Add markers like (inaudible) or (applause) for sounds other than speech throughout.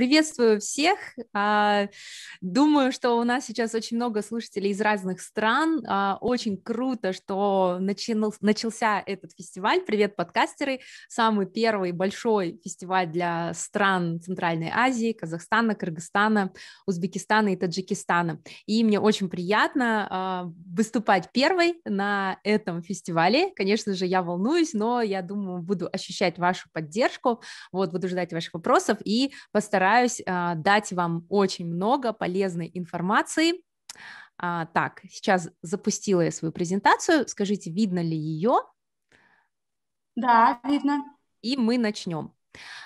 Приветствую всех. А, думаю, что у нас сейчас очень много слушателей из разных стран. А, очень круто, что начался этот фестиваль. Привет, подкастеры. Самый первый большой фестиваль для стран Центральной Азии, Казахстана, Кыргызстана, Узбекистана и Таджикистана. И мне очень приятно а, выступать первой на этом фестивале. Конечно же, я волнуюсь, но я думаю, буду ощущать вашу поддержку. Вот, буду ждать ваших вопросов и постараюсь постараюсь а, дать вам очень много полезной информации. А, так, сейчас запустила я свою презентацию. Скажите, видно ли ее? Да, видно. И мы начнем.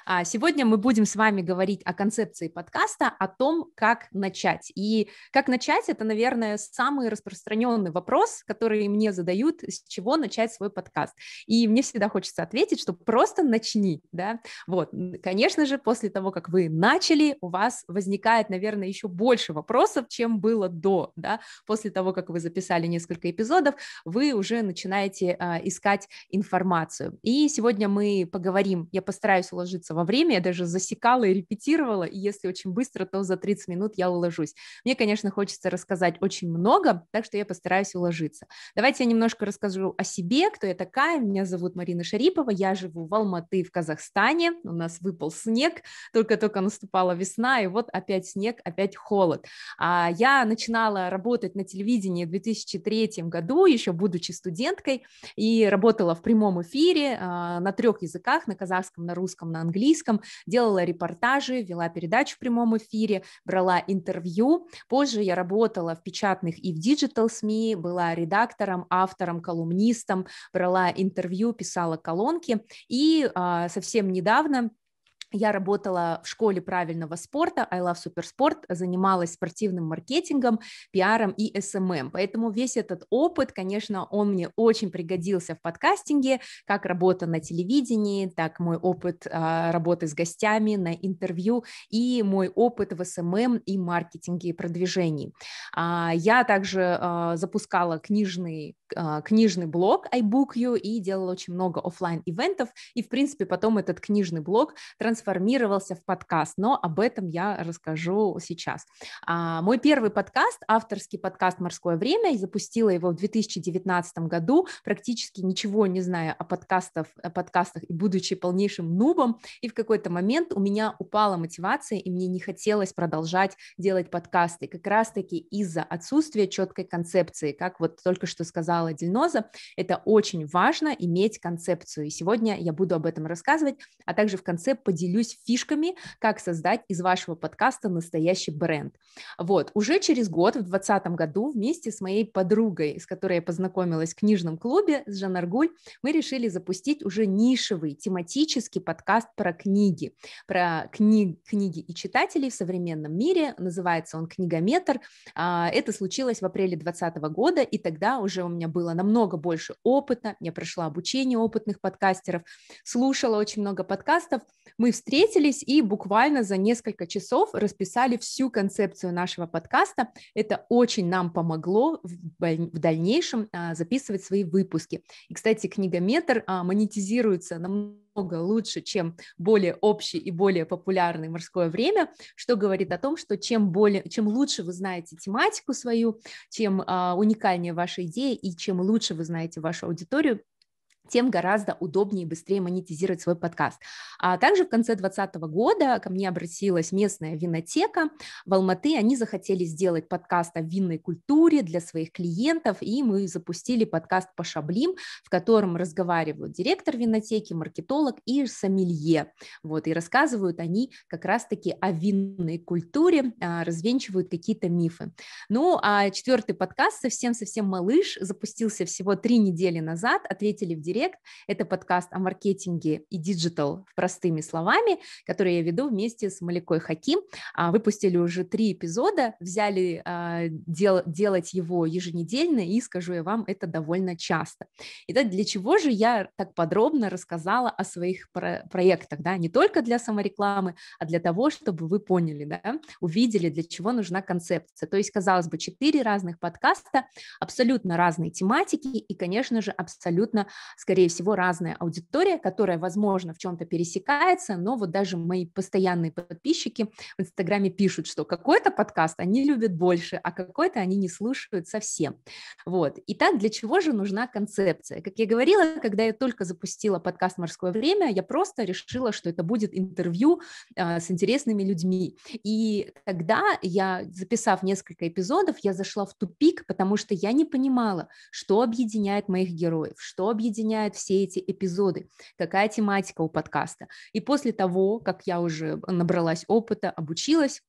А, сегодня мы будем с вами говорить о концепции подкаста, о том, как начать. И как начать, это, наверное, самый распространенный вопрос, который мне задают, с чего начать свой подкаст. И мне всегда хочется ответить, что просто начни, да. Вот, конечно же, после того, как вы начали, у вас возникает, наверное, еще больше вопросов, чем было до, да. После того, как вы записали несколько эпизодов, вы уже начинаете а, искать информацию. И сегодня мы поговорим, я постараюсь ложиться во время, я даже засекала и репетировала, и если очень быстро, то за 30 минут я уложусь. Мне, конечно, хочется рассказать очень много, так что я постараюсь уложиться. Давайте я немножко расскажу о себе, кто я такая. Меня зовут Марина Шарипова, я живу в Алматы, в Казахстане. У нас выпал снег, только-только наступала весна, и вот опять снег, опять холод. А я начинала работать на телевидении в 2003 году, еще будучи студенткой, и работала в прямом эфире а, на трех языках, на казахском, на русском, русском, на английском, делала репортажи, вела передачи в прямом эфире, брала интервью. Позже я работала в печатных и в диджитал СМИ, была редактором, автором, колумнистом, брала интервью, писала колонки. И а, совсем недавно я работала в школе правильного спорта, I Love Суперспорт, занималась спортивным маркетингом, пиаром и СММ. Эм эм. Поэтому весь этот опыт, конечно, он мне очень пригодился в подкастинге, как работа на телевидении, так мой опыт а, работы с гостями на интервью и мой опыт в СММ эм и маркетинге и продвижении. А, я также а, запускала книжный а, книжный блог iBookU и делала очень много офлайн ивентов и, в принципе, потом этот книжный блог трансформировался в подкаст, но об этом я расскажу сейчас. А, мой первый подкаст, авторский подкаст «Морское время», я запустила его в 2019 году, практически ничего не зная о подкастах, о подкастах и будучи полнейшим нубом, и в какой-то момент у меня упала мотивация, и мне не хотелось продолжать делать подкасты, как раз-таки из-за отсутствия четкой концепции, как вот только что сказала Павла Дельноза. Это очень важно иметь концепцию. И сегодня я буду об этом рассказывать, а также в конце поделюсь фишками, как создать из вашего подкаста настоящий бренд. Вот, уже через год, в 2020 году, вместе с моей подругой, с которой я познакомилась в книжном клубе, с Жан Аргуль, мы решили запустить уже нишевый тематический подкаст про книги, про кни- книги и читателей в современном мире. Называется он «Книгометр». А, это случилось в апреле 2020 года, и тогда уже у меня меня было намного больше опыта, я прошла обучение опытных подкастеров, слушала очень много подкастов. Мы встретились и буквально за несколько часов расписали всю концепцию нашего подкаста. Это очень нам помогло в дальнейшем а, записывать свои выпуски. И, кстати, книгометр а, монетизируется намного лучше, чем более общий и более популярный морское время, что говорит о том, что чем, более, чем лучше вы знаете тематику свою, чем а, уникальнее ваша идея и чем лучше вы знаете вашу аудиторию, тем гораздо удобнее и быстрее монетизировать свой подкаст. А также в конце 2020 года ко мне обратилась местная винотека в Алматы. Они захотели сделать подкаст о винной культуре для своих клиентов, и мы запустили подкаст по шаблим, в котором разговаривают директор винотеки, маркетолог и сомелье. Вот, и рассказывают они как раз-таки о винной культуре, а, развенчивают какие-то мифы. Ну, а четвертый подкаст совсем-совсем малыш запустился всего три недели назад, ответили в директор Директ. Это подкаст о маркетинге и диджитал простыми словами, который я веду вместе с Маликой Хаким. А, выпустили уже три эпизода, взяли а, дел, делать его еженедельно, и, скажу я вам, это довольно часто. Итак, для чего же я так подробно рассказала о своих про- проектах, да, не только для саморекламы, а для того, чтобы вы поняли, да, увидели, для чего нужна концепция. То есть, казалось бы, четыре разных подкаста, абсолютно разные тематики и, конечно же, абсолютно скорее всего, разная аудитория, которая, возможно, в чем-то пересекается, но вот даже мои постоянные подписчики в Инстаграме пишут, что какой-то подкаст они любят больше, а какой-то они не слушают совсем. Вот. Итак, для чего же нужна концепция? Как я говорила, когда я только запустила подкаст «Морское время», я просто решила, что это будет интервью э, с интересными людьми. И тогда я, записав несколько эпизодов, я зашла в тупик, потому что я не понимала, что объединяет моих героев, что объединяет объединяет все эти эпизоды, какая тематика у подкаста. И после того, как я уже э, набралась опыта, обучилась,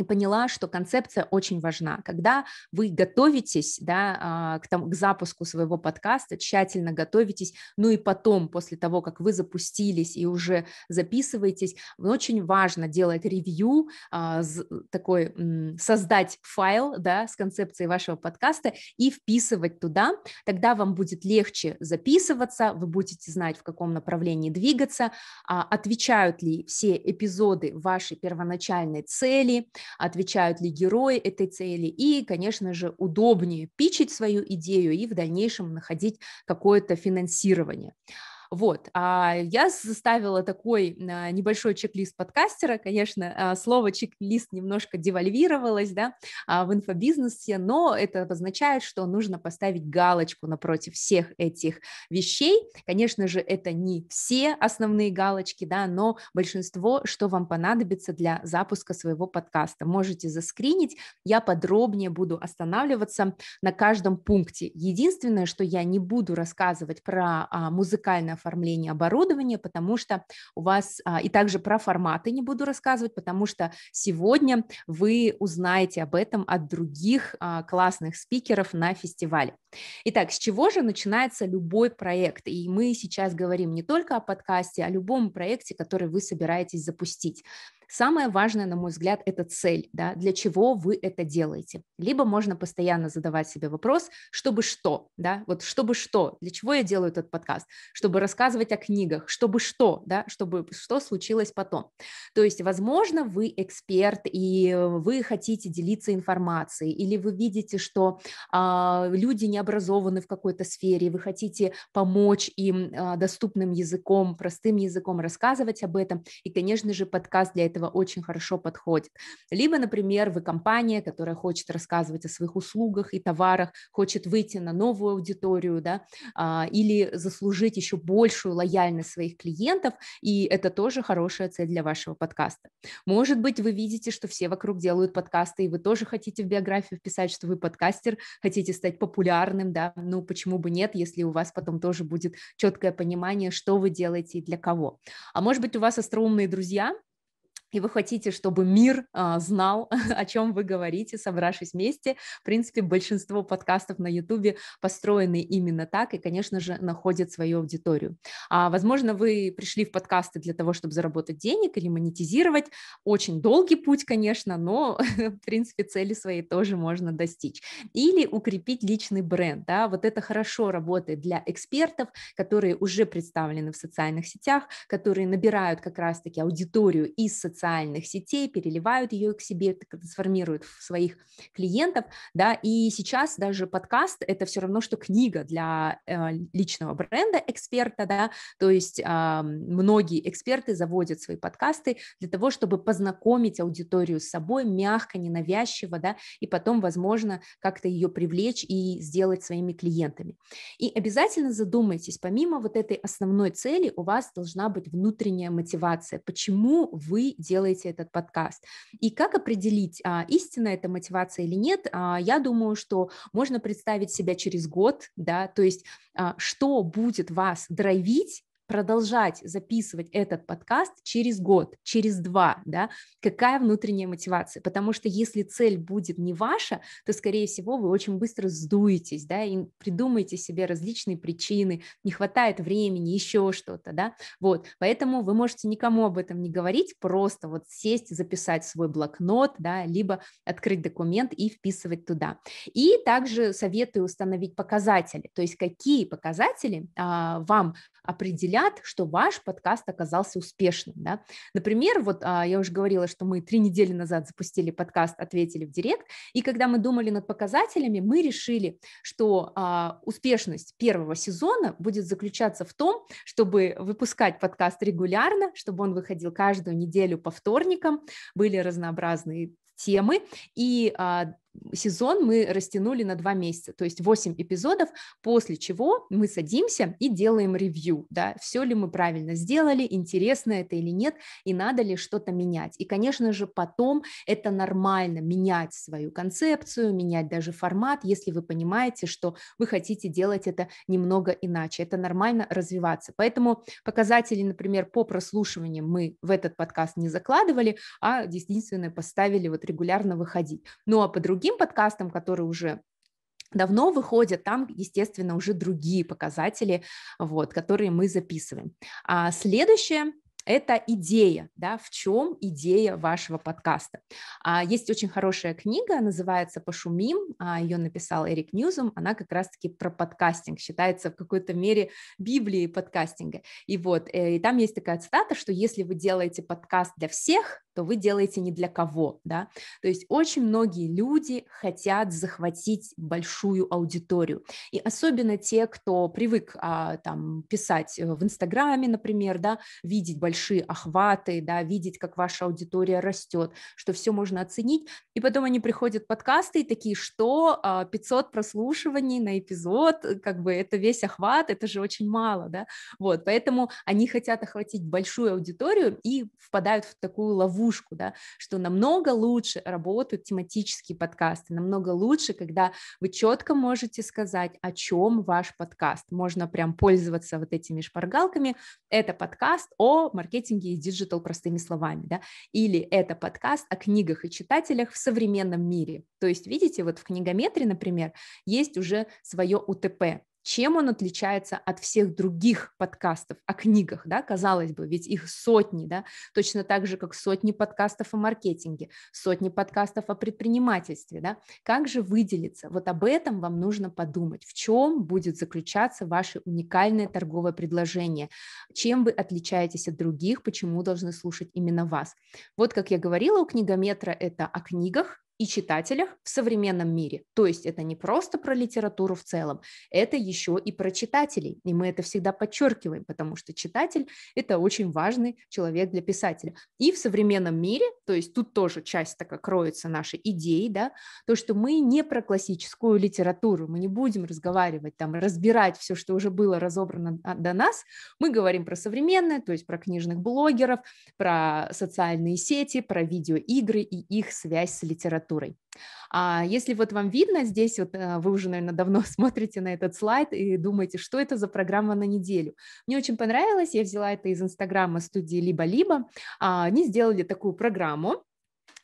и поняла, что концепция очень важна. Когда вы готовитесь да, а, к, там, к запуску своего подкаста, тщательно готовитесь, ну и потом, после того, как вы запустились и уже записываетесь, ну, очень важно делать ревью, а, такой, создать файл да, с концепцией вашего подкаста и вписывать туда. Тогда вам будет легче записываться, вы будете знать, в каком направлении двигаться, а, отвечают ли все эпизоды вашей первоначальной цели, отвечают ли герои этой цели, и, конечно же, удобнее пичить свою идею и в дальнейшем находить какое-то финансирование. Вот, а я составила такой а, небольшой чек-лист подкастера, конечно, а, слово чек-лист немножко девальвировалось, да, а, в инфобизнесе, но это обозначает, что нужно поставить галочку напротив всех этих вещей. Конечно же, это не все основные галочки, да, но большинство, что вам понадобится для запуска своего подкаста. Можете заскринить, я подробнее буду останавливаться на каждом пункте. Единственное, что я не буду рассказывать про музыкальное оформление оборудования, потому что у вас, а, и также про форматы не буду рассказывать, потому что сегодня вы узнаете об этом от других а, классных спикеров на фестивале. Итак, с чего же начинается любой проект? И мы сейчас говорим не только о подкасте, а о любом проекте, который вы собираетесь запустить. Самое важное, на мой взгляд, это цель, да, для чего вы это делаете. Либо можно постоянно задавать себе вопрос, чтобы что, да, вот чтобы что, для чего я делаю этот подкаст, чтобы рассказывать о книгах, чтобы что, да, чтобы что случилось потом. То есть, возможно, вы эксперт и вы хотите делиться информацией, или вы видите, что а, люди не образованы в какой-то сфере, вы хотите помочь им а, доступным языком, простым языком рассказывать об этом, и, конечно же, подкаст для этого этого очень хорошо подходит. Либо, например, вы компания, которая хочет рассказывать о своих услугах и товарах, хочет выйти на новую аудиторию, да, а, или заслужить еще большую лояльность своих клиентов, и это тоже хорошая цель для вашего подкаста. Может быть, вы видите, что все вокруг делают подкасты, и вы тоже хотите в биографию вписать, что вы подкастер, хотите стать популярным, да, ну почему бы нет, если у вас потом тоже будет четкое понимание, что вы делаете и для кого. А может быть, у вас остроумные друзья, и вы хотите, чтобы мир а, знал, (laughs) о чем вы говорите, собравшись вместе. В принципе, большинство подкастов на YouTube построены именно так и, конечно же, находят свою аудиторию. А, возможно, вы пришли в подкасты для того, чтобы заработать денег или монетизировать. Очень долгий путь, конечно, но, (laughs) в принципе, цели свои тоже можно достичь. Или укрепить личный бренд. Да? Вот это хорошо работает для экспертов, которые уже представлены в социальных сетях, которые набирают как раз-таки аудиторию из социальных социальных сетей, переливают ее к себе, трансформируют в своих клиентов, да, и сейчас даже подкаст – это все равно, что книга для э, личного бренда эксперта, да, то есть э, многие эксперты заводят свои подкасты для того, чтобы познакомить аудиторию с собой мягко, ненавязчиво, да, и потом, возможно, как-то ее привлечь и сделать своими клиентами. И обязательно задумайтесь, помимо вот этой основной цели у вас должна быть внутренняя мотивация, почему вы делаете этот подкаст. И как определить, а, истинная это мотивация или нет, а, я думаю, что можно представить себя через год, да, то есть а, что будет вас драйвить продолжать записывать этот подкаст через год, через два, да, какая внутренняя мотивация, потому что если цель будет не ваша, то, скорее всего, вы очень быстро сдуетесь, да, и придумаете себе различные причины, не хватает времени, еще что-то, да, вот, поэтому вы можете никому об этом не говорить, просто вот сесть, записать свой блокнот, да, либо открыть документ и вписывать туда. И также советую установить показатели, то есть какие показатели а, вам определят, что ваш подкаст оказался успешным. Да? Например, вот а, я уже говорила, что мы три недели назад запустили подкаст «Ответили в директ», и когда мы думали над показателями, мы решили, что а, успешность первого сезона будет заключаться в том, чтобы выпускать подкаст регулярно, чтобы он выходил каждую неделю по вторникам, были разнообразные темы, и а, сезон мы растянули на два месяца, то есть 8 эпизодов, после чего мы садимся и делаем ревью, да, все ли мы правильно сделали, интересно это или нет, и надо ли что-то менять. И, конечно же, потом это нормально менять свою концепцию, менять даже формат, если вы понимаете, что вы хотите делать это немного иначе. Это нормально развиваться. Поэтому показатели, например, по прослушиваниям мы в этот подкаст не закладывали, а действительно поставили вот регулярно выходить. Ну а по другим другим подкастам, которые уже давно выходят, там, естественно, уже другие показатели, вот, которые мы записываем. А следующее это идея, да, в чем идея вашего подкаста. А, есть очень хорошая книга, называется «Пошумим», а, ее написал Эрик Ньюзом, она как раз-таки про подкастинг, считается в какой-то мере Библией подкастинга. И вот, э, и там есть такая цитата, что если вы делаете подкаст для всех, то вы делаете не для кого, да, то есть очень многие люди хотят захватить большую аудиторию, и особенно те, кто привык а, там писать э, в Инстаграме, например, да, видеть большую большие охваты, да, видеть, как ваша аудитория растет, что все можно оценить. И потом они приходят подкасты и такие, что 500 а, прослушиваний на эпизод, как бы это весь охват, это же очень мало, да, вот, поэтому они хотят охватить большую аудиторию и впадают в такую ловушку, да, что намного лучше работают тематические подкасты, намного лучше, когда вы четко можете сказать, о чем ваш подкаст, можно прям пользоваться вот этими шпаргалками, это подкаст о маркетинге и диджитал простыми словами, да, или это подкаст о книгах и читателях в современном мире. То есть, видите, вот в книгометре, например, есть уже свое УТП, чем он отличается от всех других подкастов о книгах, да, казалось бы, ведь их сотни, да, точно так же, как сотни подкастов о маркетинге, сотни подкастов о предпринимательстве, да, как же выделиться, вот об этом вам нужно подумать, в чем будет заключаться ваше уникальное торговое предложение, чем вы отличаетесь от других, почему должны слушать именно вас. Вот, как я говорила, у книгометра это о книгах, и читателях в современном мире. То есть это не просто про литературу в целом, это еще и про читателей. И мы это всегда подчеркиваем, потому что читатель – это очень важный человек для писателя. И в современном мире, то есть тут тоже часть такая кроется роется наши идеи, да, то, что мы не про классическую литературу, мы не будем разговаривать, там, разбирать все, что уже было разобрано а, до нас, мы говорим про современное, то есть про книжных блогеров, про социальные сети, про видеоигры и их связь с литературой литературой. А если вот вам видно, здесь вот э, вы уже, наверное, давно (laughs) смотрите на этот слайд и думаете, что это за программа на неделю. Мне очень понравилось, я взяла это из инстаграма студии «Либо-либо». А они сделали такую программу,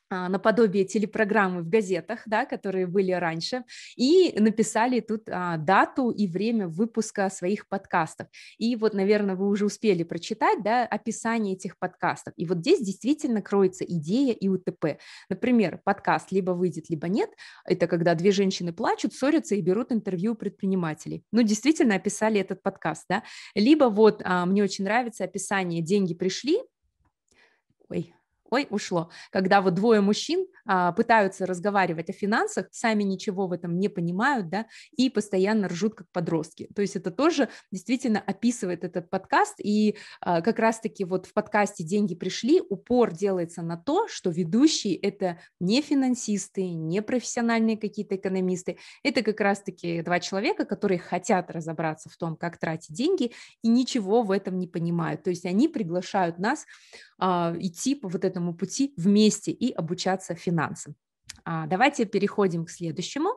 а, наподобие телепрограммы в газетах, да, которые были раньше, и написали тут а, дату и время выпуска своих подкастов. И вот, наверное, вы уже успели прочитать да, описание этих подкастов. И вот здесь действительно кроется идея и УТП. Например, подкаст либо выйдет, либо нет. Это когда две женщины плачут, ссорятся и берут интервью у предпринимателей. Ну, действительно описали этот подкаст, да. Либо вот а, мне очень нравится описание «Деньги пришли», Ой, ой, ушло. Когда вот двое мужчин а, пытаются разговаривать о финансах, сами ничего в этом не понимают, да, и постоянно ржут как подростки. То есть это тоже действительно описывает этот подкаст, и а, как раз-таки вот в подкасте «Деньги пришли» упор делается на то, что ведущие – это не финансисты, не профессиональные какие-то экономисты, это как раз-таки два человека, которые хотят разобраться в том, как тратить деньги, и ничего в этом не понимают. То есть они приглашают нас а, идти по вот этому этому пути вместе и обучаться финансам. А, давайте переходим к следующему.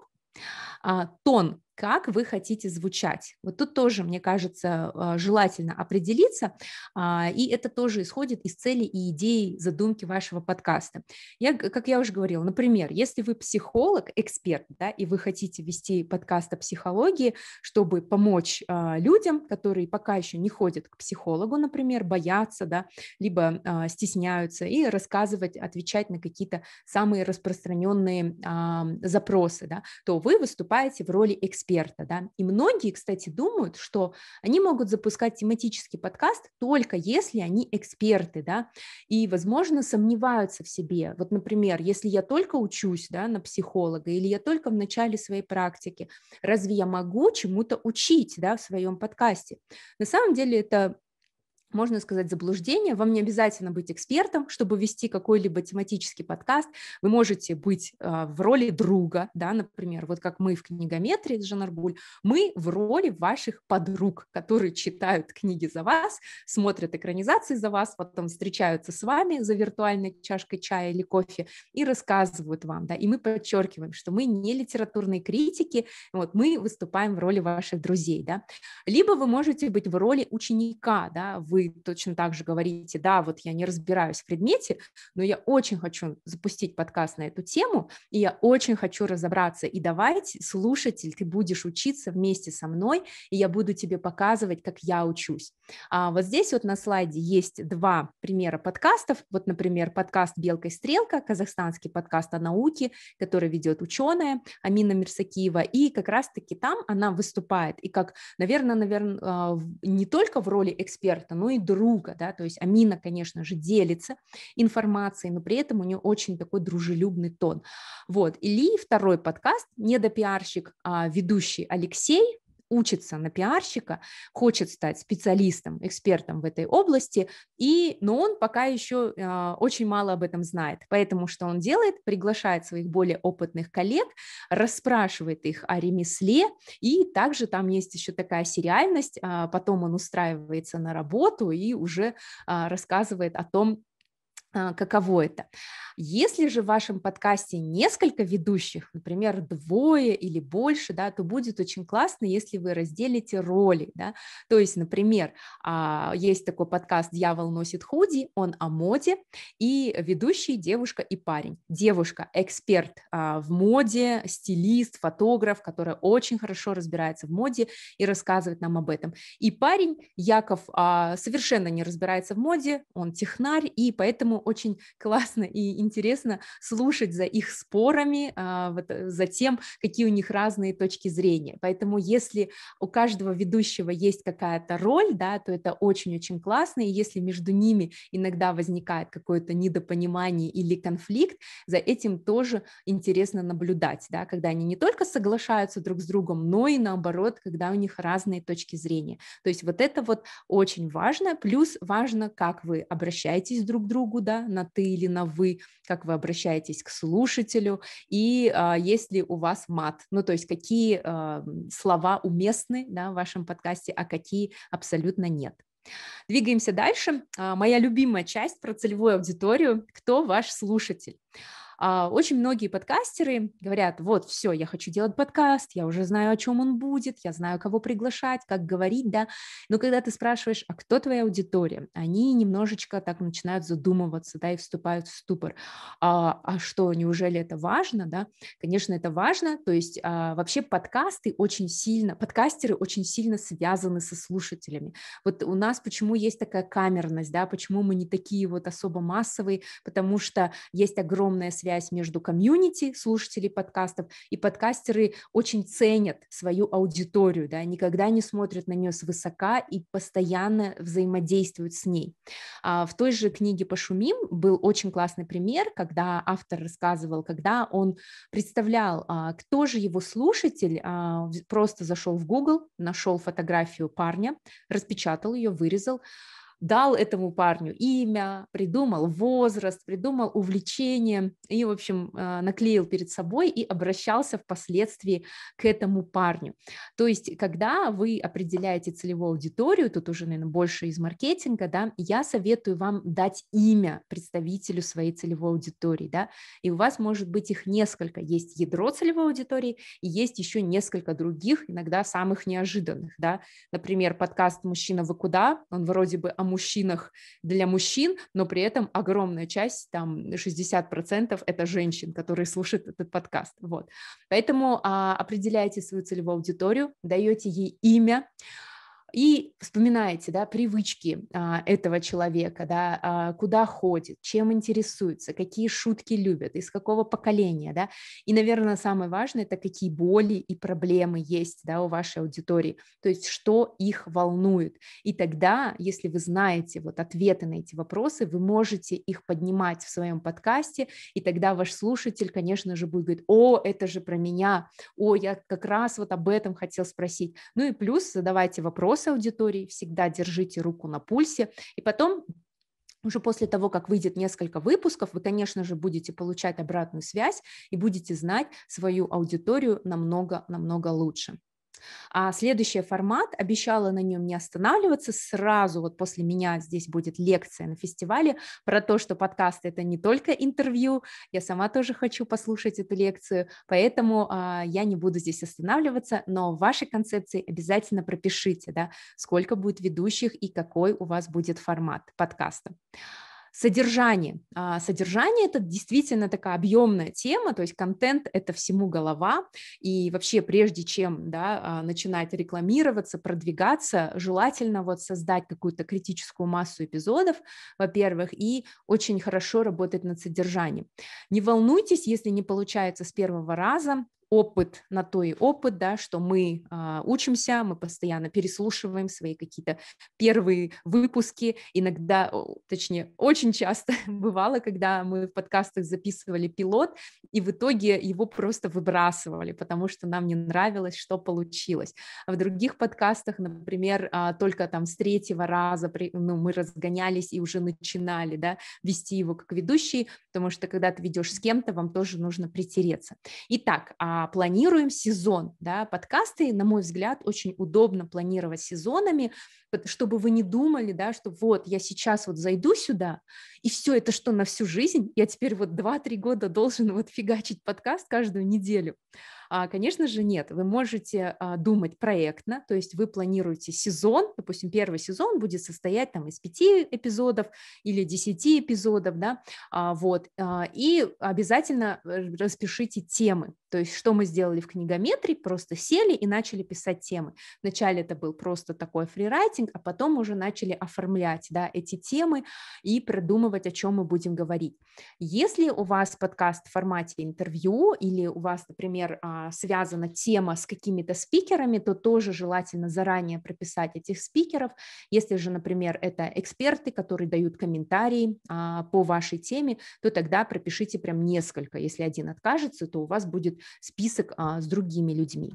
А, тон как вы хотите звучать. Вот тут тоже, мне кажется, а, желательно определиться, а, и это тоже исходит из цели и идеи задумки вашего подкаста. Я, как я уже говорила, например, если вы психолог, эксперт, да, и вы хотите вести подкаст о психологии, чтобы помочь а, людям, которые пока еще не ходят к психологу, например, боятся, да, либо стесняются, и рассказывать, отвечать на какие-то самые распространенные запросы, да, то вы выступаете в роли эксперта эксперта. Да? И многие, кстати, думают, что они могут запускать тематический подкаст только если они эксперты, да, и, возможно, сомневаются в себе. Вот, например, если я только учусь да, на психолога или я только в начале своей практики, разве я могу чему-то учить да, в своем подкасте? На самом деле это можно сказать, заблуждение. Вам не обязательно быть экспертом, чтобы вести какой-либо тематический подкаст. Вы можете быть э, в роли друга, да, например, вот как мы в книгометрии с Жанарбуль, мы в роли ваших подруг, которые читают книги за вас, смотрят экранизации за вас, потом встречаются с вами за виртуальной чашкой чая или кофе и рассказывают вам, да, и мы подчеркиваем, что мы не литературные критики, вот, мы выступаем в роли ваших друзей, да. Либо вы можете быть в роли ученика, да, вы вы точно так же говорите, да, вот я не разбираюсь в предмете, но я очень хочу запустить подкаст на эту тему, и я очень хочу разобраться, и давайте, слушатель, ты будешь учиться вместе со мной, и я буду тебе показывать, как я учусь. А вот здесь вот на слайде есть два примера подкастов, вот, например, подкаст «Белка и стрелка», казахстанский подкаст о науке, который ведет ученая Амина Мирсакиева, и как раз-таки там она выступает, и как, наверное, наверное, а, не только в роли эксперта, но и друга, да, то есть Амина, конечно же, делится информацией, но при этом у нее очень такой дружелюбный тон. Вот, или второй подкаст, недопиарщик, а ведущий Алексей, учится на пиарщика, хочет стать специалистом, экспертом в этой области, и, но он пока еще э, а, очень мало об этом знает. Поэтому что он делает? Приглашает своих более опытных коллег, расспрашивает их о ремесле, и также там есть еще такая сериальность, э, потом он устраивается на работу и уже э, рассказывает о том, а, каково это. Если же в вашем подкасте несколько ведущих, например, двое или больше, да, то будет очень классно, если вы разделите роли, да, то есть, например, а, есть такой подкаст «Дьявол носит худи», он о моде, и ведущие девушка и парень. Девушка – эксперт а, в моде, стилист, фотограф, которая очень хорошо разбирается в моде и рассказывает нам об этом. И парень, Яков, совершенно не разбирается в моде, он технарь, и поэтому очень классно и интересно слушать за их спорами, а, вот, э, за тем, какие у них разные точки зрения. Поэтому если у каждого ведущего есть какая-то роль, да, то это очень-очень классно, и если между ними иногда возникает какое-то недопонимание или конфликт, за этим тоже интересно наблюдать, да, когда они не только соглашаются друг с другом, но и наоборот, когда у них разные точки зрения. То есть вот это вот очень важно, плюс важно, как вы обращаетесь друг к другу, перевода на ты или на вы, как вы обращаетесь к слушателю, и а, есть ли у вас мат, ну то есть какие а, слова уместны да, в вашем подкасте, а какие абсолютно нет. Двигаемся дальше. А, моя любимая часть про целевую аудиторию. Кто ваш слушатель? А, очень многие подкастеры говорят, вот, все, я хочу делать подкаст, я уже знаю, о чем он будет, я знаю, кого приглашать, как говорить, да, но когда ты спрашиваешь, а кто твоя аудитория, они немножечко так начинают задумываться, да, и вступают в ступор, а, а что, неужели это важно, да, конечно, это важно, то есть а, вообще подкасты очень сильно, подкастеры очень сильно связаны со слушателями, вот у нас почему есть такая камерность, да, почему мы не такие вот особо массовые, потому что есть огромная связь связь между комьюнити слушателей подкастов, и подкастеры очень ценят свою аудиторию, да, никогда не смотрят на нее свысока и постоянно взаимодействуют с ней. А в той же книге «Пошумим» был очень классный пример, когда автор рассказывал, когда он представлял, а, кто же его слушатель, а, просто зашел в Google, нашел фотографию парня, распечатал ее, вырезал, дал этому парню имя, придумал возраст, придумал увлечение и, в общем, а, наклеил перед собой и обращался впоследствии к этому парню. То есть, когда вы определяете целевую аудиторию, тут уже, наверное, больше из маркетинга, да, я советую вам дать имя представителю своей целевой аудитории, да, и у вас может быть их несколько, есть ядро целевой аудитории и есть еще несколько других, иногда самых неожиданных, да, например, подкаст «Мужчина, вы куда?», он вроде бы о мужчинах для мужчин, но при этом огромная часть, там 60% это женщин, которые слушают этот подкаст. Вот. Поэтому а, определяйте свою целевую аудиторию, даете ей имя, и вспоминаете, да, привычки а, этого человека, да, а, куда ходит, чем интересуется, какие шутки любят, из какого поколения, да, и, наверное, самое важное, это какие боли и проблемы есть, да, у вашей аудитории, то есть что их волнует, и тогда, если вы знаете вот ответы на эти вопросы, вы можете их поднимать в своем подкасте, и тогда ваш слушатель, конечно же, будет говорить, о, это же про меня, о, я как раз вот об этом хотел спросить, ну и плюс задавайте вопросы, с аудиторией, всегда держите руку на пульсе, и потом уже после того, как выйдет несколько выпусков, вы, конечно же, будете получать обратную связь и будете знать свою аудиторию намного-намного лучше. А следующий формат, обещала на нем не останавливаться, сразу вот после меня здесь будет лекция на фестивале про то, что подкасты это не только интервью, я сама тоже хочу послушать эту лекцию, поэтому а, я не буду здесь останавливаться, но ваши концепции обязательно пропишите, да, сколько будет ведущих и какой у вас будет формат подкаста. Содержание. А, содержание это действительно такая объемная тема, то есть контент это всему голова. И вообще, прежде чем да, а, начинать рекламироваться, продвигаться, желательно вот создать какую-то критическую массу эпизодов, во-первых, и очень хорошо работать над содержанием. Не волнуйтесь, если не получается с первого раза, опыт на то и опыт, да, что мы э, учимся, мы постоянно переслушиваем свои какие-то первые выпуски, иногда, точнее, очень часто (laughs) бывало, когда мы в подкастах записывали пилот, и в итоге его просто выбрасывали, потому что нам не нравилось, что получилось. А в других подкастах, например, э, только там с третьего раза при, ну, мы разгонялись и уже начинали, да, вести его как ведущий, потому что когда ты ведешь с кем-то, вам тоже нужно притереться. Итак, а а, планируем сезон, да, подкасты, на мой взгляд, очень удобно планировать сезонами, чтобы вы не думали, да, что вот я сейчас вот зайду сюда, и все это что на всю жизнь, я теперь вот 2-3 года должен вот фигачить подкаст каждую неделю. А, конечно же, нет, вы можете а, думать проектно, то есть вы планируете сезон, допустим, первый сезон будет состоять там из пяти эпизодов или десяти эпизодов, да, а, вот, а, и обязательно э, распишите темы, то есть что мы сделали в книгометрии, просто сели и начали писать темы. Вначале это был просто такой фрирайт, кастинг, а потом уже начали оформлять да, эти темы и продумывать, о чем мы будем говорить. Если у вас подкаст в формате интервью или у вас, например, а, связана тема с какими-то спикерами, то тоже желательно заранее прописать этих спикеров. Если же, например, это эксперты, которые дают комментарии а, по вашей теме, то тогда пропишите прям несколько. Если один откажется, то у вас будет список а, с другими людьми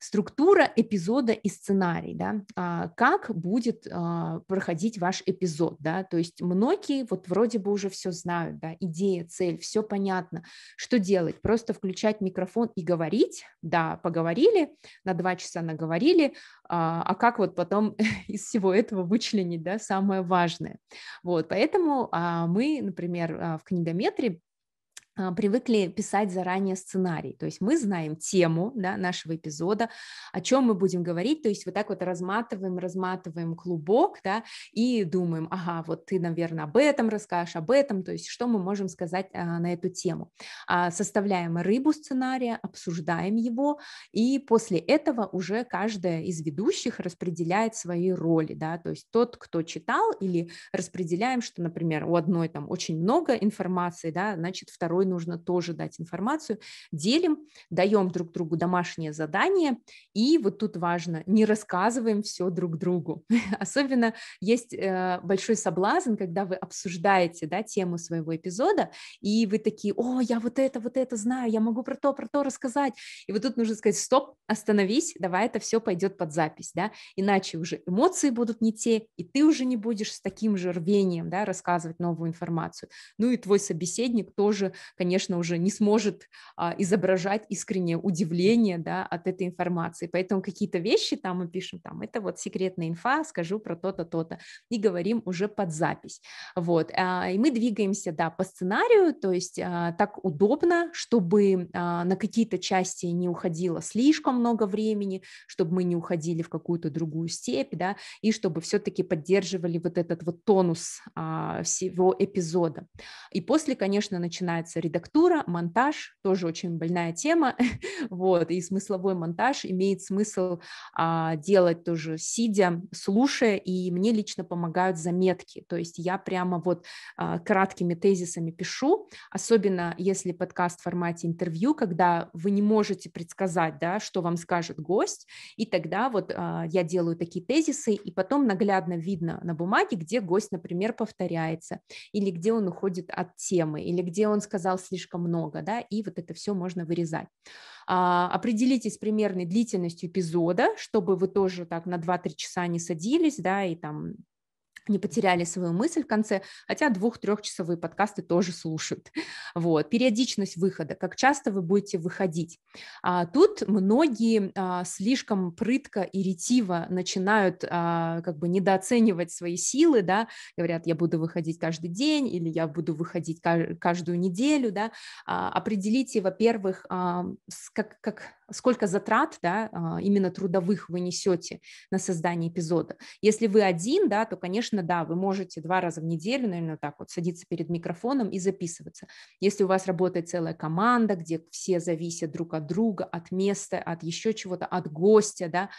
структура эпизода и сценарий, да, а, как будет а, проходить ваш эпизод, да, то есть многие вот вроде бы уже все знают, да, идея, цель, все понятно, что делать, просто включать микрофон и говорить, да, поговорили, на два часа наговорили, а, а как вот потом (laughs) из всего этого вычленить, да, самое важное, вот, поэтому а, мы, например, а, в книгометре а, привыкли писать заранее сценарий. То есть мы знаем тему да, нашего эпизода, о чем мы будем говорить. То есть вот так вот разматываем, разматываем клубок да, и думаем, ага, вот ты, наверное, об этом расскажешь, об этом. То есть что мы можем сказать а, на эту тему. А, составляем рыбу сценария, обсуждаем его, и после этого уже каждая из ведущих распределяет свои роли. Да, то есть тот, кто читал, или распределяем, что, например, у одной там очень много информации, да, значит, второй нужно тоже дать информацию. Делим, даем друг другу домашнее задание, и вот тут важно, не рассказываем все друг другу. (laughs) Особенно есть э, большой соблазн, когда вы обсуждаете да, тему своего эпизода, и вы такие, о, я вот это, вот это знаю, я могу про то, про то рассказать. И вот тут нужно сказать, стоп, остановись, давай это все пойдет под запись, да, иначе уже эмоции будут не те, и ты уже не будешь с таким же рвением, да, рассказывать новую информацию. Ну и твой собеседник тоже конечно, уже не сможет а, изображать искреннее удивление да, от этой информации. Поэтому какие-то вещи там мы пишем, там, это вот секретная инфа, скажу про то-то, то-то, и говорим уже под запись. Вот. А, и мы двигаемся, да, по сценарию, то есть а, так удобно, чтобы а, на какие-то части не уходило слишком много времени, чтобы мы не уходили в какую-то другую степь, да, и чтобы все-таки поддерживали вот этот вот тонус а, всего эпизода. И после, конечно, начинается редактура, монтаж, тоже очень больная тема, (laughs) вот, и смысловой монтаж имеет смысл а, делать тоже сидя, слушая, и мне лично помогают заметки, то есть я прямо вот а, краткими тезисами пишу, особенно если подкаст в формате интервью, когда вы не можете предсказать, да, что вам скажет гость, и тогда вот а, я делаю такие тезисы, и потом наглядно видно на бумаге, где гость, например, повторяется, или где он уходит от темы, или где он сказал сказал слишком много, да, и вот это все можно вырезать. А, определитесь примерной длительностью эпизода, чтобы вы тоже так на 2-3 часа не садились, да, и там не потеряли свою мысль в конце, хотя двух-трехчасовые подкасты тоже слушают. (laughs) Вот. Периодичность выхода, как часто вы будете выходить. А, тут многие а, слишком прытко и ретиво начинают а, как бы недооценивать свои силы, да, говорят, я буду выходить каждый день или я буду выходить каждую неделю, да. А, определите, во-первых, а, как, как сколько затрат, да, а, именно трудовых вы несете на создание эпизода. Если вы один, да, то, конечно, да, вы можете два раза в неделю, наверное, так вот садиться перед микрофоном и записываться. Если у вас работает целая команда, где все зависят друг от друга, от места, от еще чего-то, от гостя, да,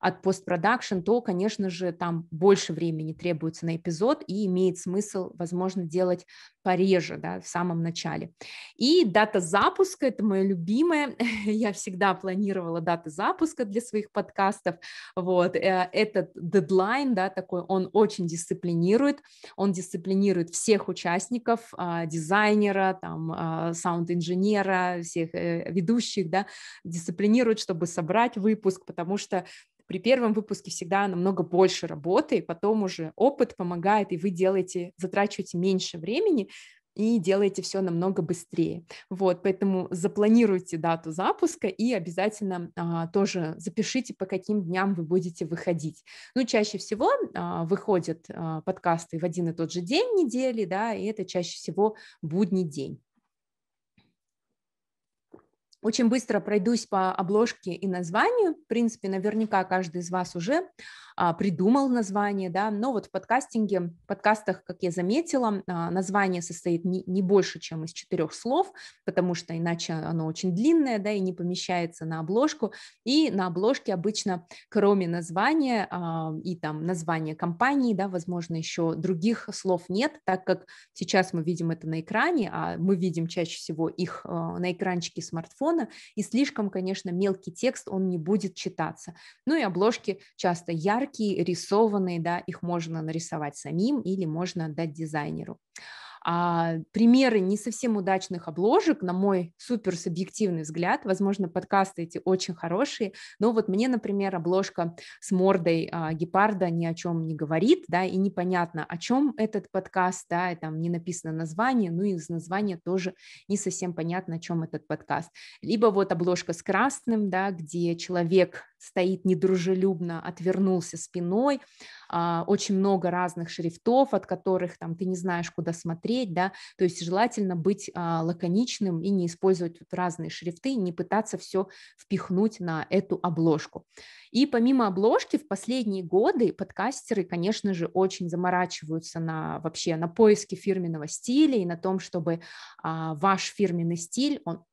от постпродакшн, то, конечно же, там больше времени требуется на эпизод и имеет смысл, возможно, делать пореже, да, в самом начале. И дата запуска, это мое любимое, (laughs) я всегда планировала даты запуска для своих подкастов, вот, э, этот дедлайн, да, такой, он очень дисциплинирует, он дисциплинирует всех участников, а, дизайнера, там, а, саунд-инженера, всех э, ведущих, да, дисциплинирует, чтобы собрать выпуск, потому что при первом выпуске всегда намного больше работы, и потом уже опыт помогает, и вы делаете, затрачиваете меньше времени, и делаете все намного быстрее. Вот, поэтому запланируйте дату запуска и обязательно а, тоже запишите, по каким дням вы будете выходить. Ну, чаще всего а, выходят а, подкасты в один и тот же день недели, да, и это чаще всего будний день. Очень быстро пройдусь по обложке и названию. В принципе, наверняка каждый из вас уже а, придумал название, да, но вот в подкастинге, в подкастах, как я заметила, а, название состоит не, не больше, чем из четырех слов, потому что иначе оно очень длинное, да, и не помещается на обложку, и на обложке обычно, кроме названия а, и там названия компании, да, возможно, еще других слов нет, так как сейчас мы видим это на экране, а мы видим чаще всего их на экранчике смартфона, и слишком, конечно, мелкий текст, он не будет читаться. Ну и обложки часто яркие, яркие, рисованные, да, их можно нарисовать самим или можно отдать дизайнеру. А, примеры не совсем удачных обложек, на мой супер субъективный взгляд, возможно, подкасты эти очень хорошие, но вот мне, например, обложка с мордой а, гепарда ни о чем не говорит, да, и непонятно, о чем этот подкаст, да, и там не написано название, ну и из названия тоже не совсем понятно, о чем этот подкаст. Либо вот обложка с красным, да, где человек стоит недружелюбно, отвернулся спиной, а, очень много разных шрифтов, от которых там ты не знаешь, куда смотреть, да, то есть желательно быть а, лаконичным и не использовать разные шрифты, не пытаться все впихнуть на эту обложку. И помимо обложки в последние годы подкастеры, конечно же, очень заморачиваются на вообще на поиске фирменного стиля и на том, чтобы а, ваш фирменный стиль, он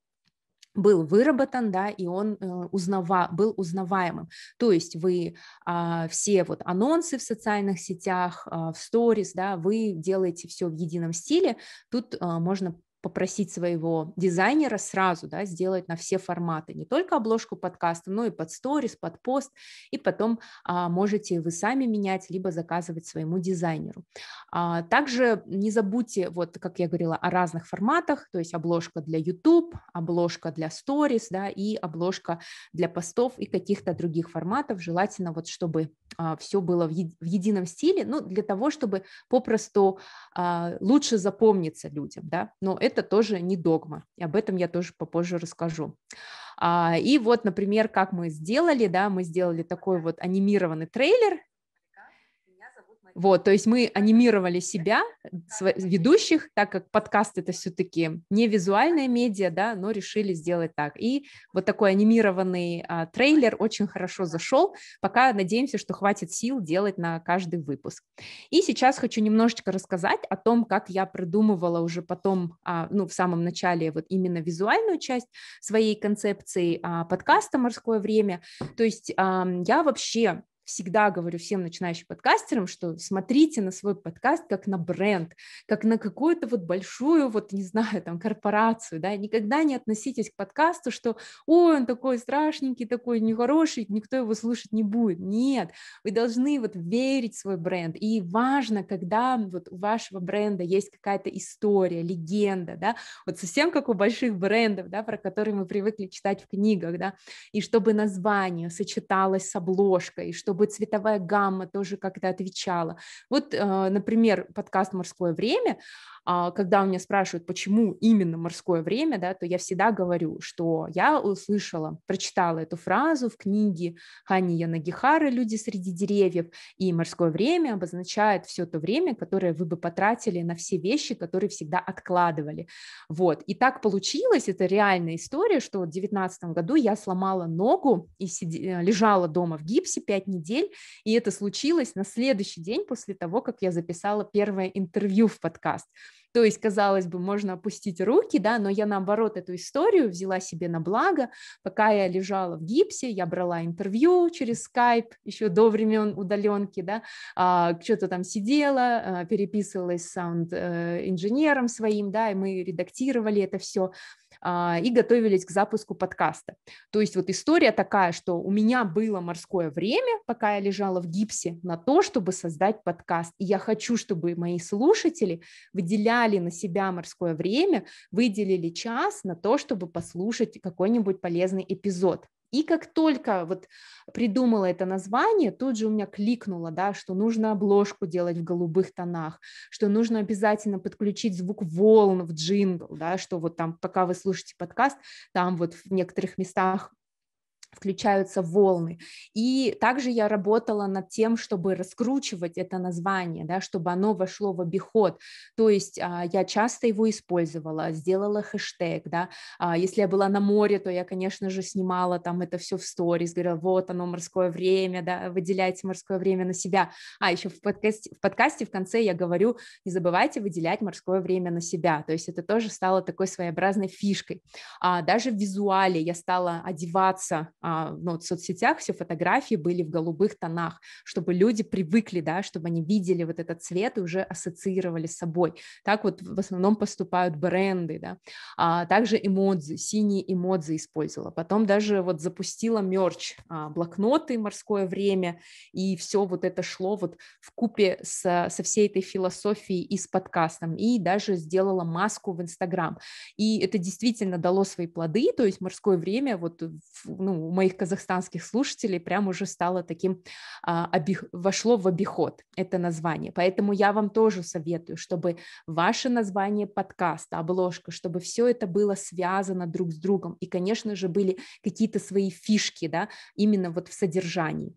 был выработан, да, и он э, узнава, был узнаваемым. То есть вы э, все вот анонсы в социальных сетях, э, в сторис, да, вы делаете все в едином стиле. Тут э, можно попросить своего дизайнера сразу да, сделать на все форматы, не только обложку подкаста, но и под сторис, под пост, и потом а, можете вы сами менять, либо заказывать своему дизайнеру. А, также не забудьте, вот как я говорила, о разных форматах, то есть обложка для YouTube, обложка для сторис, да, и обложка для постов и каких-то других форматов, желательно вот чтобы а, все было в, еди- в едином стиле, ну, для того, чтобы попросту а, лучше запомниться людям, да, но это это тоже не догма, и об этом я тоже попозже расскажу. А, и вот, например, как мы сделали, да, мы сделали такой вот анимированный трейлер, вот, то есть мы анимировали себя, ведущих, так как подкаст это все-таки не визуальная медиа, да, но решили сделать так. И вот такой анимированный а, трейлер очень хорошо зашел, пока надеемся, что хватит сил делать на каждый выпуск. И сейчас хочу немножечко рассказать о том, как я придумывала уже потом, а, ну, в самом начале вот именно визуальную часть своей концепции а, подкаста «Морское время». То есть а, я вообще всегда говорю всем начинающим подкастерам, что смотрите на свой подкаст как на бренд, как на какую-то вот большую, вот не знаю, там корпорацию, да, никогда не относитесь к подкасту, что, ой, он такой страшненький, такой нехороший, никто его слушать не будет. Нет, вы должны вот верить в свой бренд. И важно, когда вот у вашего бренда есть какая-то история, легенда, да, вот совсем как у больших брендов, да, про которые мы привыкли читать в книгах, да, и чтобы название сочеталось с обложкой, и чтобы чтобы цветовая гамма тоже как-то отвечала. Вот, э, например, подкаст «Морское время», а, когда у меня спрашивают, почему именно морское время, да, то я всегда говорю, что я услышала, прочитала эту фразу в книге Хани Янагихары «Люди среди деревьев», и морское время обозначает все то время, которое вы бы потратили на все вещи, которые всегда откладывали. Вот, и так получилось, это реальная история, что в 2019 году я сломала ногу и сиде... Э, лежала дома в гипсе 5 недель, и это случилось на следующий день после того, как я записала первое интервью в подкаст. То есть, казалось бы, можно опустить руки, да, но я наоборот эту историю взяла себе на благо. Пока я лежала в гипсе, я брала интервью через Skype, еще до времен удаленки, да, а, что-то там сидела, а, переписывалась с саунд-инженером э, своим, да, и мы редактировали это все. А, и готовились к запуску подкаста. То есть вот история такая, что у меня было морское время, пока я лежала в гипсе, на то, чтобы создать подкаст. И я хочу, чтобы мои слушатели выделяли на себя морское время, выделили час на то, чтобы послушать какой-нибудь полезный эпизод. И как только вот придумала это название, тут же у меня кликнуло, да, что нужно обложку делать в голубых тонах, что нужно обязательно подключить звук волн в джингл, да, что вот там, пока вы слушаете подкаст, там вот в некоторых местах включаются волны. И также я работала над тем, чтобы раскручивать это название, да, чтобы оно вошло в обиход. То есть а, я часто его использовала, сделала хэштег, да. А, если я была на море, то я, конечно же, снимала там это все в сторис, говорила, вот оно, морское время, да, выделяйте морское время на себя. А еще в подкасте, в подкасте в конце я говорю, не забывайте выделять морское время на себя. То есть это тоже стало такой своеобразной фишкой. А даже в визуале я стала одеваться а, ну, вот в соцсетях все фотографии были в голубых тонах, чтобы люди привыкли, да, чтобы они видели вот этот цвет и уже ассоциировали с собой. Так вот в основном поступают бренды, да. А также эмодзи, синие эмодзи использовала. Потом даже вот запустила мерч, а, блокноты «Морское время», и все вот это шло вот в купе со, со всей этой философией и с подкастом, и даже сделала маску в Инстаграм. И это действительно дало свои плоды, то есть «Морское время» вот ну, моих казахстанских слушателей прям уже стало таким, а, обих... вошло в обиход это название. Поэтому я вам тоже советую, чтобы ваше название подкаста, обложка, чтобы все это было связано друг с другом. И, конечно же, были какие-то свои фишки, да, именно вот в содержании.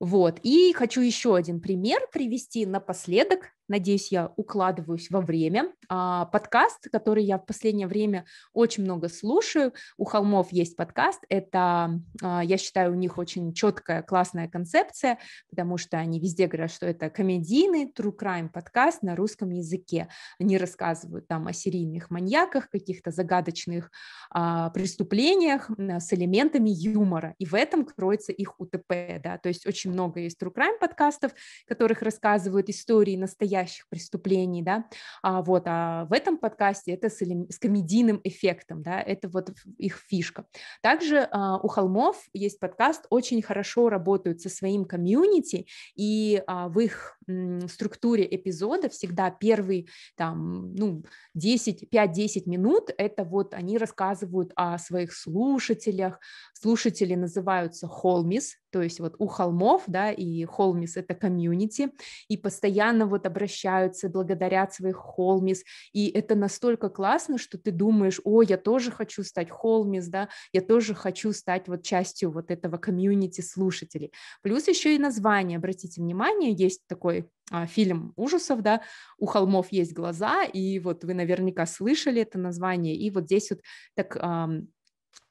Вот, и хочу еще один пример привести напоследок, Надеюсь, я укладываюсь во время. А, подкаст, который я в последнее время очень много слушаю. У Холмов есть подкаст. Это, а, я считаю, у них очень четкая, классная концепция, потому что они везде говорят, что это комедийный true crime подкаст на русском языке. Они рассказывают там о серийных маньяках, каких-то загадочных а, преступлениях с элементами юмора. И в этом кроется их УТП, да, то есть очень много есть true crime подкастов, в которых рассказывают истории настоящие настоящих преступлений, да, а, вот, а в этом подкасте это с, с комедийным эффектом, да, это вот их фишка. Также а, у Холмов есть подкаст, очень хорошо работают со своим комьюнити, и а, в их структуре эпизода всегда первый, там, ну, 10, 5-10 минут, это вот они рассказывают о своих слушателях, слушатели называются холмис, то есть вот у холмов, да, и холмис это комьюнити, и постоянно вот обращаются обращаются, благодарят своих холмис, и это настолько классно, что ты думаешь, о, я тоже хочу стать холмис, да, я тоже хочу стать вот частью вот этого комьюнити слушателей. Плюс еще и название, обратите внимание, есть такой а, фильм ужасов, да, у холмов есть глаза, и вот вы наверняка слышали это название, и вот здесь вот так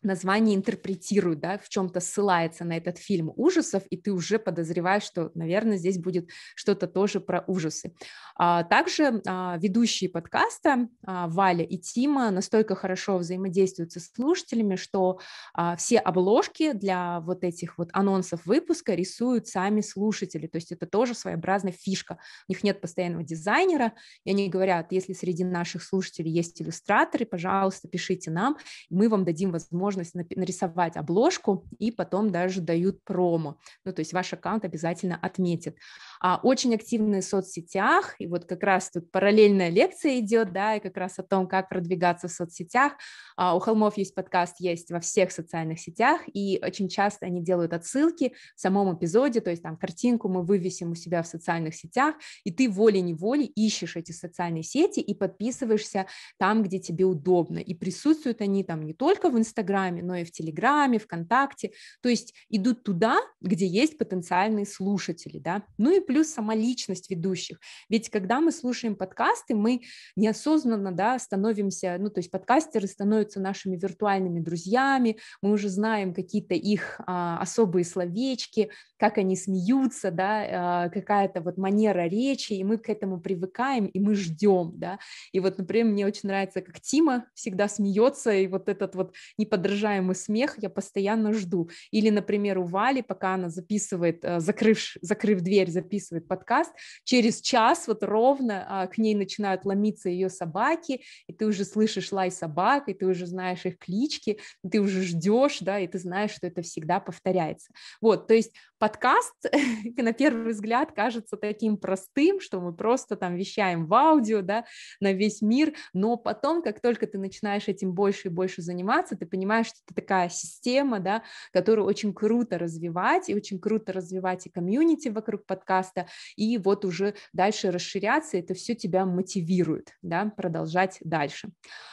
название интерпретирует, да, в чем-то ссылается на этот фильм ужасов, и ты уже подозреваешь, что, наверное, здесь будет что-то тоже про ужасы. А, также а, ведущие подкаста а, Валя и Тима настолько хорошо взаимодействуют со слушателями, что а, все обложки для вот этих вот анонсов выпуска рисуют сами слушатели, то есть это тоже своеобразная фишка. У них нет постоянного дизайнера, и они говорят, если среди наших слушателей есть иллюстраторы, пожалуйста, пишите нам, мы вам дадим возможность возможность нарисовать обложку и потом даже дают промо. Ну, то есть ваш аккаунт обязательно отметит а, очень активны в соцсетях, и вот как раз тут параллельная лекция идет, да, и как раз о том, как продвигаться в соцсетях. А, у Холмов есть подкаст, есть во всех социальных сетях, и очень часто они делают отсылки в самом эпизоде, то есть там картинку мы вывесим у себя в социальных сетях, и ты волей-неволей ищешь эти социальные сети и подписываешься там, где тебе удобно, и присутствуют они там не только в Инстаграме, но и в Телеграме, ВКонтакте, то есть идут туда, где есть потенциальные слушатели, да, ну и плюс сама личность ведущих. Ведь когда мы слушаем подкасты, мы неосознанно да, становимся, ну, то есть подкастеры становятся нашими виртуальными друзьями, мы уже знаем какие-то их а, особые словечки, как они смеются, да, а, какая-то вот манера речи, и мы к этому привыкаем, и мы ждем, да. И вот, например, мне очень нравится, как Тима всегда смеется, и вот этот вот неподражаемый смех я постоянно жду. Или, например, у Вали, пока она записывает, э, закрыв, закрыв дверь, записывает записывает подкаст, через час вот ровно а, к ней начинают ломиться ее собаки, и ты уже слышишь лай собак, и ты уже знаешь их клички, и ты уже ждешь, да, и ты знаешь, что это всегда повторяется. Вот, то есть подкаст (laughs) на первый взгляд кажется таким простым, что мы просто там вещаем в аудио, да, на весь мир, но потом, как только ты начинаешь этим больше и больше заниматься, ты понимаешь, что это такая система, да, которую очень круто развивать, и очень круто развивать и комьюнити вокруг подкаста, подкаста, и вот уже дальше расширяться, это все тебя мотивирует, да, продолжать дальше.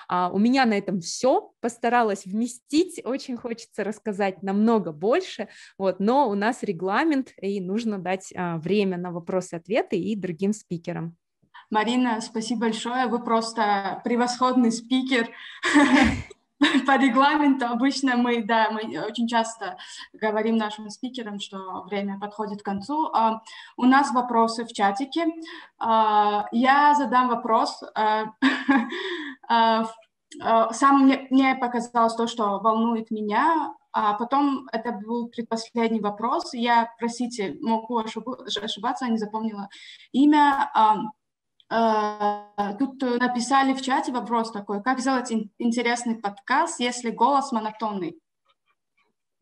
А у меня на этом все, постаралась вместить, очень хочется рассказать намного больше, вот, но у нас регламент, и нужно дать а, время на вопросы-ответы и другим спикерам. Марина, спасибо большое. Вы просто превосходный спикер. (laughs) (laughs) по регламенту обычно мы, да, мы очень часто говорим нашим спикерам, что время подходит к концу. А, у нас вопросы в чатике. А, я задам вопрос. Э, (laughs) а, сам мне, показалось то, что волнует меня. А потом это был предпоследний вопрос. Я, простите, могу ошибаться, я не запомнила имя. А, тут э, написали в чате вопрос такой, как сделать интересный подкаст, если голос монотонный?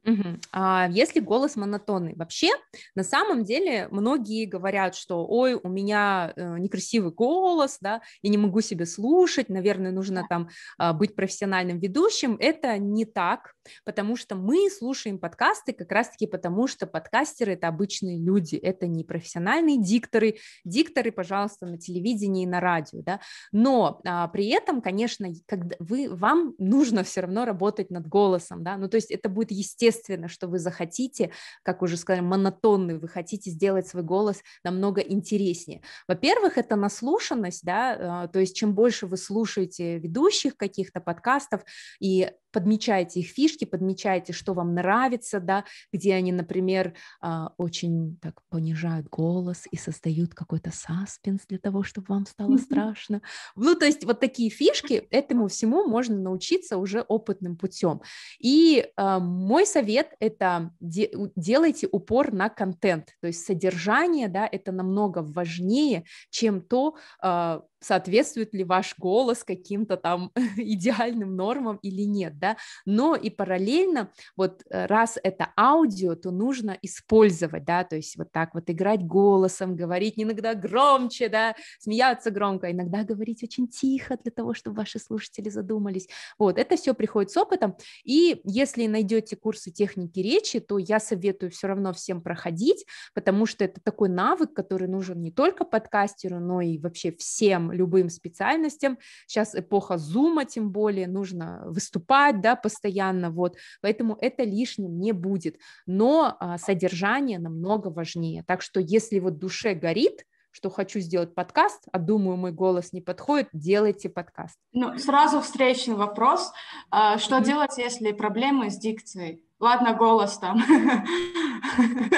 Угу. А если голос монотонный, вообще на самом деле многие говорят, что ой, у меня э, некрасивый голос, да, я не могу себе слушать, наверное, нужно там а, быть профессиональным ведущим. Это не так, потому что мы слушаем подкасты как раз-таки потому, что подкастеры это обычные люди, это не профессиональные дикторы, дикторы, пожалуйста, на телевидении и на радио, да. Но а, при этом, конечно, когда вы вам нужно все равно работать над голосом, да, ну то есть это будет естественно естественно, что вы захотите, как уже сказали, монотонный, вы хотите сделать свой голос намного интереснее. Во-первых, это наслушанность, да, э, то есть чем больше вы слушаете ведущих каких-то подкастов и подмечаете их фишки, подмечаете, что вам нравится, да, где они, например, а, очень так понижают голос и создают какой-то саспенс для того, чтобы вам стало страшно. Ну, то есть вот такие фишки, этому всему можно научиться уже опытным путем. И э, мой совет совет — это делайте упор на контент, то есть содержание, да, это намного важнее, чем то, а, соответствует ли ваш голос каким-то там (laughs) идеальным нормам или нет, да, но и параллельно, вот э, раз это аудио, то нужно использовать, да, то есть вот так вот играть голосом, говорить иногда громче, да, смеяться громко, иногда говорить очень тихо для того, чтобы ваши слушатели задумались, вот, это все приходит с опытом, и если найдете курсы техники речи, то я советую все равно всем проходить, потому что это такой навык, который нужен не только подкастеру, но и вообще всем любым специальностям. Сейчас эпоха зума, тем более, нужно выступать, да, постоянно, вот, поэтому это лишним не будет, но а, содержание намного важнее, так что если вот душе горит, что хочу сделать подкаст, а думаю, мой голос не подходит, делайте подкаст. Ну, сразу встречный вопрос. А, что mm-hmm. делать, если проблемы с дикцией? Ладно, голос там.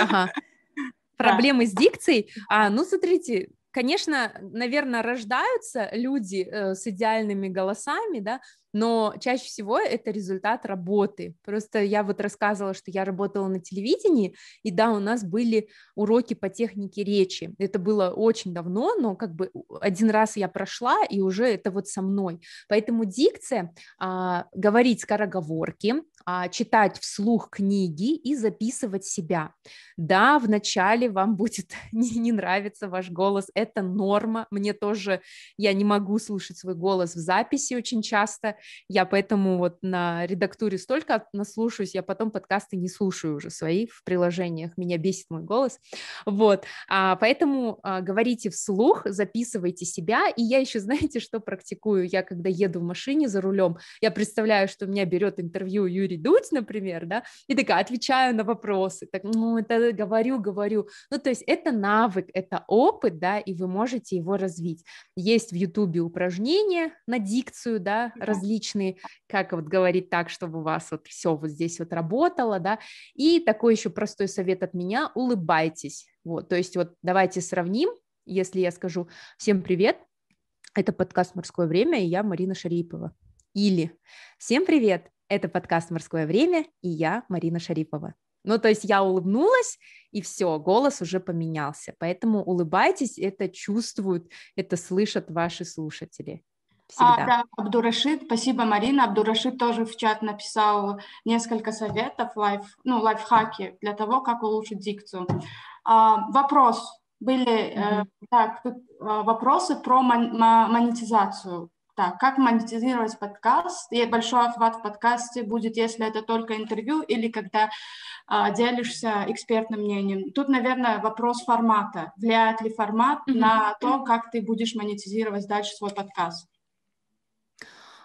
Ага. (laughs) Проблемы да. с дикцией? А, ну, смотрите, Конечно, наверное, рождаются люди э, с идеальными голосами, да, но чаще всего это результат работы. Просто я вот рассказывала, что я работала на телевидении, и да, у нас были уроки по технике речи. Это было очень давно, но как бы один раз я прошла, и уже это вот со мной. Поэтому дикция, а, говорить скороговорки, а, читать вслух книги и записывать себя. Да, вначале вам будет (laughs) не, не нравиться ваш голос, это норма. Мне тоже, я не могу слушать свой голос в записи очень часто, я поэтому вот на редактуре столько наслушаюсь, я потом подкасты не слушаю уже свои в приложениях, меня бесит мой голос. Вот, а, поэтому а, говорите вслух, записывайте себя, и я еще, (laughs) знаете, что практикую? Я когда еду в машине за рулем, я представляю, что меня берет интервью Юрий Дудь, например, да, и такая, отвечаю на вопросы, так, ну, это говорю, говорю, ну, то есть это навык, это опыт, да, и вы можете его развить. Есть в Ютубе упражнения на дикцию, да, да, различные, как вот говорить так, чтобы у вас вот все вот здесь вот работало, да, и такой еще простой совет от меня, улыбайтесь, вот, то есть вот давайте сравним, если я скажу «Всем привет», это подкаст «Морское время», и я Марина Шарипова. Или «Всем привет, это подкаст «Морское время» и я, Марина Шарипова. Ну, то есть я улыбнулась, и все, голос уже поменялся. Поэтому улыбайтесь, это чувствуют, это слышат ваши слушатели. А, Всегда. А, да, Абдурашид, спасибо, Марина. Абдурашид тоже в чат написал несколько советов, лайф, ну, лайфхаки для того, как улучшить дикцию. А, вопрос. Были mm-hmm. э, так, тут, э, вопросы про мон, монетизацию. Так, как монетизировать подкаст? И большой охват в подкасте будет, если это только интервью или когда а, делишься экспертным мнением. Тут, наверное, вопрос формата. Влияет ли формат mm-hmm. на то, как ты будешь монетизировать дальше свой подкаст?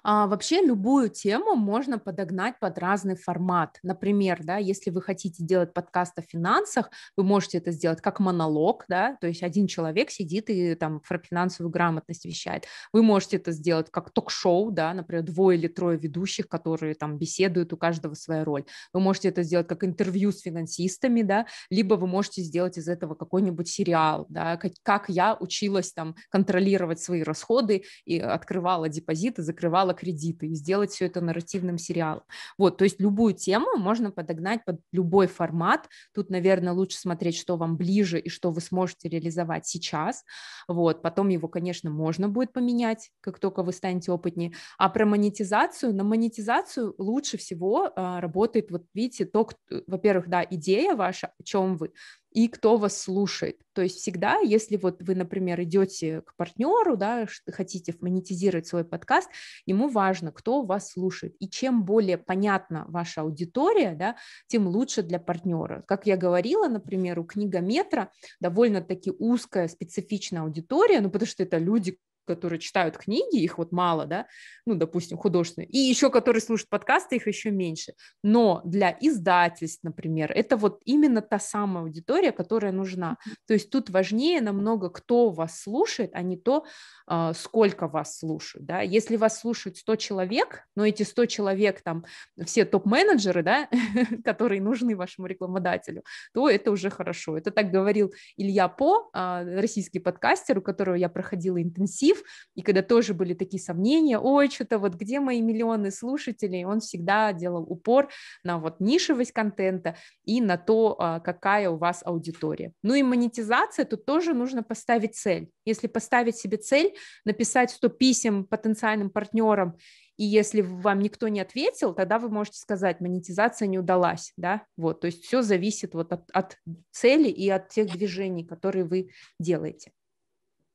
А, вообще любую тему можно подогнать под разный формат. Например, да, если вы хотите делать подкаст о финансах, вы можете это сделать как монолог, да, то есть один человек сидит и там про финансовую грамотность вещает. Вы можете это сделать как ток-шоу, да, например, двое или трое ведущих, которые там беседуют, у каждого своя роль. Вы можете это сделать как интервью с финансистами, да, либо вы можете сделать из этого какой-нибудь сериал, да, как, как я училась там контролировать свои расходы и открывала депозиты, закрывала сериала «Кредиты» и сделать все это нарративным сериалом. Вот, то есть любую тему можно подогнать под любой формат. Тут, наверное, лучше смотреть, что вам ближе и что вы сможете реализовать сейчас. Вот, потом его, конечно, можно будет поменять, как только вы станете опытнее. А про монетизацию, на монетизацию лучше всего а, работает, вот видите, то, во-первых, да, идея ваша, о чем вы, и кто вас слушает. То есть всегда, если вот вы, например, идете к партнеру, да, хотите монетизировать свой подкаст, ему важно, кто вас слушает. И чем более понятна ваша аудитория, да, тем лучше для партнера. Как я говорила, например, у книгометра довольно-таки узкая специфичная аудитория, ну потому что это люди, которые читают книги, их вот мало, да, ну, допустим, художественные, и еще которые слушают подкасты, их еще меньше. Но для издательств, например, это вот именно та самая аудитория, которая нужна. То есть тут важнее намного, кто вас слушает, а не то, а, сколько вас слушают, да. Если вас слушают 100 человек, но эти 100 человек там все топ-менеджеры, да, (laughs) которые нужны вашему рекламодателю, то это уже хорошо. Это так говорил Илья По, а, российский подкастер, у которого я проходила интенсив, коллектив, и когда тоже были такие сомнения, ой, что-то вот где мои миллионы слушателей, он всегда делал упор на вот нишевость контента и на то, а, какая у вас аудитория. Ну и монетизация, тут тоже нужно поставить цель. Если поставить себе цель, написать 100 писем потенциальным партнерам и если вам никто не ответил, тогда вы можете сказать, монетизация не удалась, да, вот, то есть все зависит вот от, от цели и от тех движений, которые вы делаете.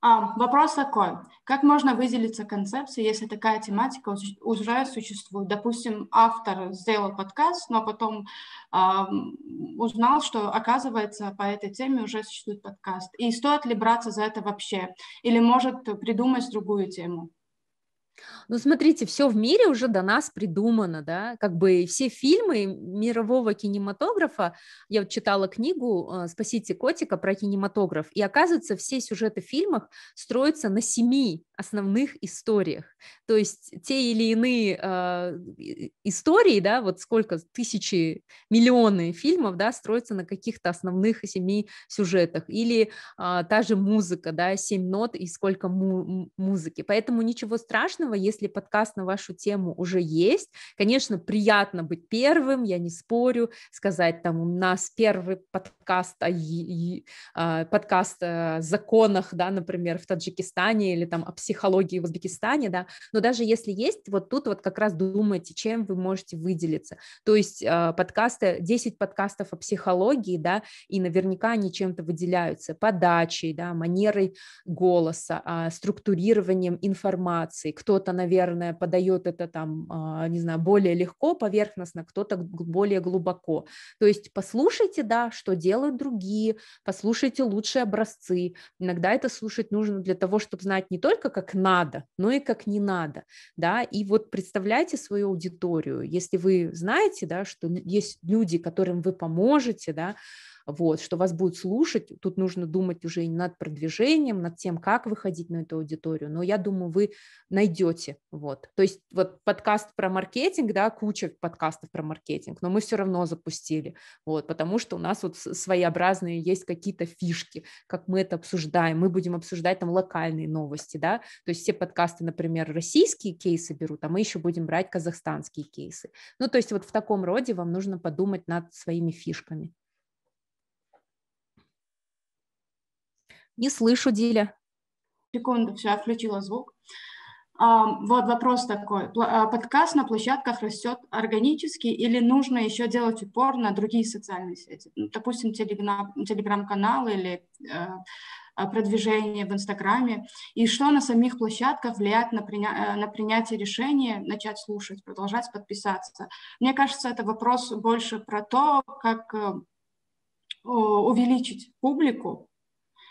А, вопрос такой. Как можно выделиться концепцией, если такая тематика уже существует? Допустим, автор сделал подкаст, но потом э, узнал, что, оказывается, по этой теме уже существует подкаст. И стоит ли браться за это вообще? Или может придумать другую тему? Ну, смотрите, все в мире уже до нас придумано, да, как бы все фильмы мирового кинематографа, я вот читала книгу э, «Спасите котика» про кинематограф, и оказывается, все сюжеты в фильмах строятся на семи основных историях. То есть те или иные э, истории, да, вот сколько тысячи, миллионы фильмов, да, строятся на каких-то основных семи сюжетах. Или э, та же музыка, да, семь нот и сколько му- музыки. Поэтому ничего страшного, если подкаст на вашу тему уже есть. Конечно, приятно быть первым, я не спорю, сказать там у нас первый подкаст о, а, подкаст о законах, да, например, в Таджикистане или там об психологии в Узбекистане, да, но даже если есть, вот тут вот как раз думайте, чем вы можете выделиться, то есть а, подкасты, 10 подкастов о психологии, да, и наверняка они чем-то выделяются, подачей, да, манерой голоса, а, структурированием информации, кто-то, наверное, подает это там, а, не знаю, более легко, поверхностно, кто-то более глубоко, то есть послушайте, да, что делают другие, послушайте лучшие образцы, иногда это слушать нужно для того, чтобы знать не только, как надо, но и как не надо, да, и вот представляйте свою аудиторию, если вы знаете, да, что есть люди, которым вы поможете, да, вот, что вас будут слушать, тут нужно думать уже и над продвижением, над тем, как выходить на эту аудиторию, но я думаю, вы найдете, вот, то есть вот подкаст про маркетинг, да, куча подкастов про маркетинг, но мы все равно запустили, вот, потому что у нас вот своеобразные есть какие-то фишки, как мы это обсуждаем, мы будем обсуждать там локальные новости, да, то есть все подкасты, например, российские кейсы берут, а мы еще будем брать казахстанские кейсы, ну, то есть вот в таком роде вам нужно подумать над своими фишками. Не слышу, Диля. Секунду, все, включила звук. Вот вопрос такой. А, подкаст на площадках растет органически или нужно еще делать упор на другие социальные сети? Ну, допустим, телеграм-канал или э, а, продвижение в Инстаграме? И что на самих площадках влияет на, приня... Э, на принятие решения начать слушать, продолжать подписаться? Мне кажется, это вопрос больше про то, как э, увеличить публику,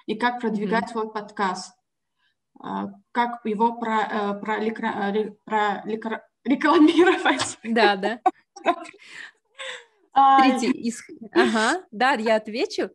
и как продвигать mm-hmm. свой подкаст, а, как его про, э, про, про, про, про рекламировать. Да, да. Смотрите, (laughs) а, ага, да, я отвечу.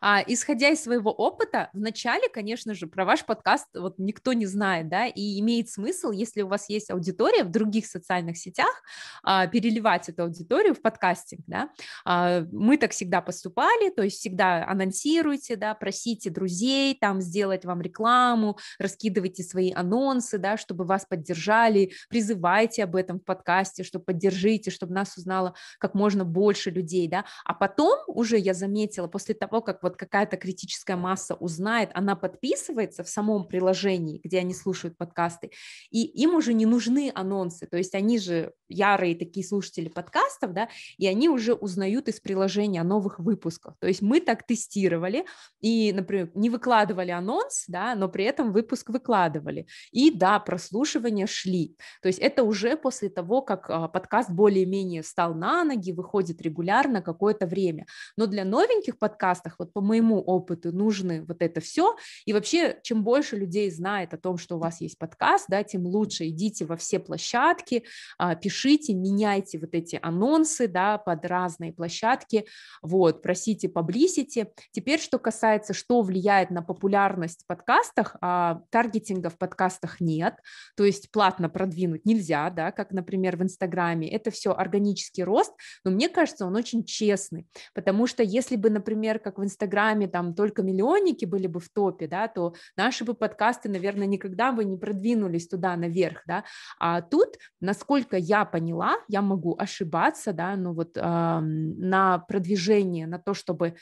А, исходя из своего опыта, вначале, конечно же, про ваш подкаст вот никто не знает, да, и имеет смысл, если у вас есть аудитория в других социальных сетях, а, переливать эту аудиторию в подкастинг, да. А, мы так всегда поступали, то есть всегда анонсируйте, да, просите друзей там сделать вам рекламу, раскидывайте свои анонсы, да, чтобы вас поддержали, призывайте об этом в подкасте, чтобы поддержите, чтобы нас узнало как можно больше людей, да, а потом уже я заметила, после того, как вот какая-то критическая масса узнает, она подписывается в самом приложении, где они слушают подкасты, и им уже не нужны анонсы, то есть они же ярые такие слушатели подкастов, да, и они уже узнают из приложения о новых выпусках, то есть мы так тестировали и, например, не выкладывали анонс, да, но при этом выпуск выкладывали, и да, прослушивания шли, то есть это уже после того, как а, подкаст более-менее стал на ноги, выходит регулярно какое-то время, но для новеньких подкастов, вот по моему опыту нужны вот это все. И вообще, чем больше людей знает о том, что у вас есть подкаст, да, тем лучше. Идите во все площадки, а, пишите, меняйте вот эти анонсы, да, под разные площадки, вот, просите, поблизите. Теперь, что касается, что влияет на популярность в подкастах, а, таргетинга в подкастах нет, то есть платно продвинуть нельзя, да, как, например, в Инстаграме. Это все органический рост, но мне кажется, он очень честный, потому что если бы, например, как в Инстаграме, Инстаграме там только миллионники были бы в топе, да, то наши бы подкасты, наверное, никогда бы не продвинулись туда наверх, да. А тут, насколько я поняла, я могу ошибаться, да, но ну вот э, на продвижение, на то, чтобы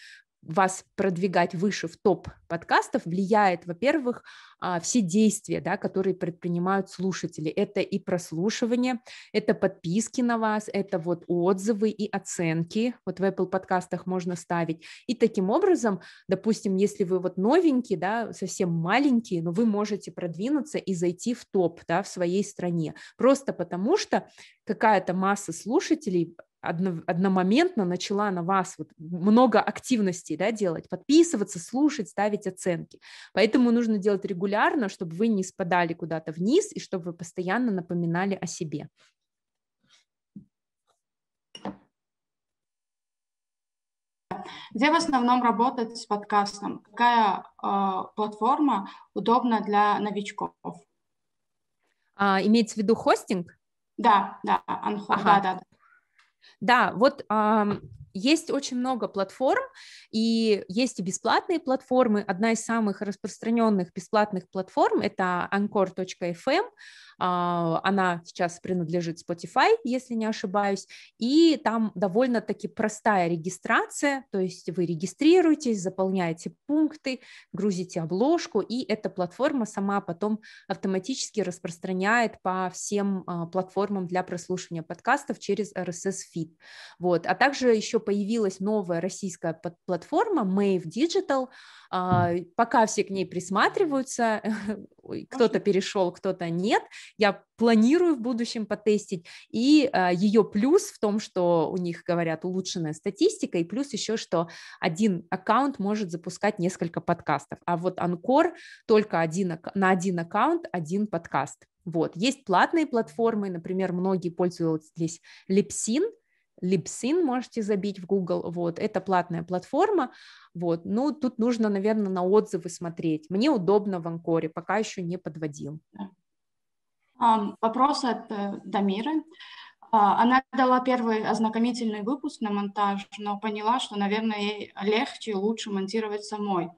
вас продвигать выше в топ подкастов, влияет, во-первых, а, все действия, да, которые предпринимают слушатели. Это и прослушивание, это подписки на вас, это вот отзывы и оценки. Вот в Apple подкастах можно ставить. И таким образом, допустим, если вы вот новенький, да, совсем маленький, но ну, вы можете продвинуться и зайти в топ, да, в своей стране. Просто потому что какая-то масса слушателей одно, одномоментно начала на вас вот много активностей да, делать, подписываться, слушать, ставить оценки. Поэтому нужно делать регулярно, чтобы вы не спадали куда-то вниз и чтобы вы постоянно напоминали о себе. Где в основном работать с подкастом? Какая э, платформа удобна для новичков? А, имеется в виду хостинг? Да, да, Анхор, ага. да, да. Да, вот есть очень много платформ, и есть и бесплатные платформы. Одна из самых распространенных бесплатных платформ – это anchor.fm. А, она сейчас принадлежит Spotify, если не ошибаюсь. И там довольно-таки простая регистрация, то есть вы регистрируетесь, заполняете пункты, грузите обложку, и эта платформа сама потом автоматически распространяет по всем а, платформам для прослушивания подкастов через RSS-фид. Вот. А также еще появилась новая российская платформа Mave Digital, а, пока все к ней присматриваются, (laughs) кто-то перешел, кто-то нет, я планирую в будущем потестить, и а, ее плюс в том, что у них, говорят, улучшенная статистика, и плюс еще, что один аккаунт может запускать несколько подкастов, а вот Анкор только один, на один аккаунт один подкаст. Вот. Есть платные платформы, например, многие пользуются здесь Лепсин, Libsyn можете забить в Google, вот, это платная платформа, вот, ну, тут нужно, наверное, на отзывы смотреть, мне удобно в Анкоре, пока еще не подводил. А, вопрос от э, Дамиры. А, она дала первый ознакомительный выпуск на монтаж, но поняла, что, наверное, ей легче и лучше монтировать самой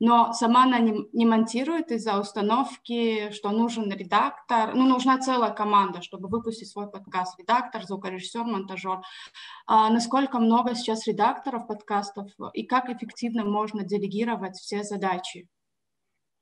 но сама она не, не монтирует из-за установки, что нужен редактор, ну, нужна целая команда, чтобы выпустить свой подкаст, редактор, звукорежиссер, монтажер. А насколько много сейчас редакторов подкастов и как эффективно можно делегировать все задачи?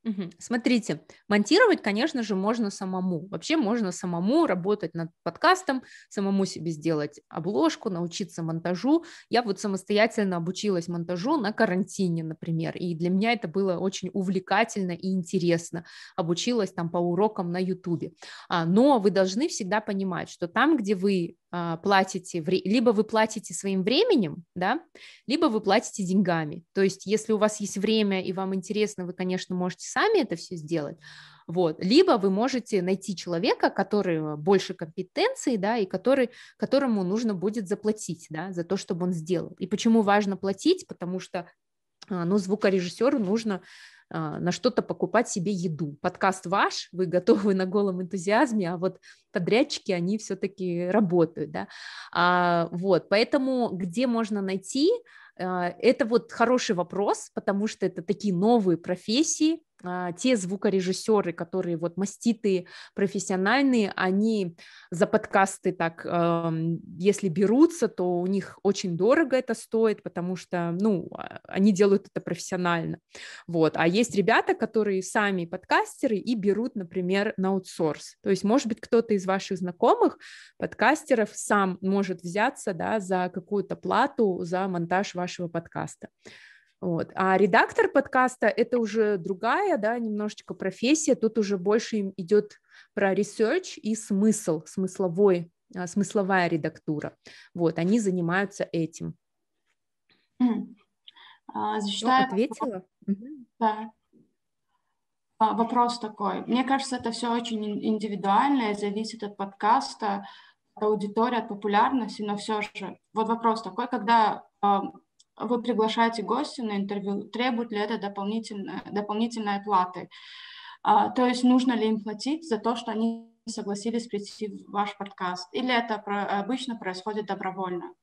Угу. Смотрите, монтировать, конечно же, можно самому. Вообще можно самому работать над подкастом, самому себе сделать обложку, научиться монтажу. Я вот самостоятельно обучилась монтажу на карантине, например, и для меня это было очень увлекательно и интересно. Обучилась там по урокам на YouTube. А, но вы должны всегда понимать, что там, где вы а, платите, либо вы платите своим временем, да, либо вы платите деньгами. То есть, если у вас есть время и вам интересно, вы, конечно, можете сами это все сделать, вот, либо вы можете найти человека, который больше компетенции, да, и который, которому нужно будет заплатить, да, за то, чтобы он сделал. И почему важно платить? Потому что а, но звукорежиссеру нужно а, на что-то покупать себе еду. Подкаст ваш, вы готовы на голом энтузиазме, а вот подрядчики, они все-таки работают, да, а, вот, поэтому где можно найти, а, это вот хороший вопрос, потому что это такие новые профессии, а, те звукорежиссеры, которые вот маститые, профессиональные, они за подкасты так, если берутся, то у них очень дорого это стоит, потому что, ну, а, они делают это профессионально, вот. А есть ребята, которые сами подкастеры и берут, например, на аутсорс. То есть, может быть, кто-то из ваших знакомых подкастеров сам может взяться, да, за какую-то плату за монтаж вашего подкаста. Вот. А редактор подкаста это уже другая, да, немножечко профессия. Тут уже больше идет про ресерч и смысл, смысловой, а, смысловая редактура. Вот, они занимаются этим. А, ну, зачитаю... Ну, ответила? Да. А, вопрос такой. Мне кажется, это все очень индивидуально и зависит от подкаста, от аудитории, от популярности, но все же. Вот вопрос такой, когда а, вы приглашаете гостя на интервью, требует ли это дополнительной, дополнительной платы. А, то есть нужно ли им платить за то, что они согласились прийти в ваш подкаст, или это про, обычно происходит добровольно?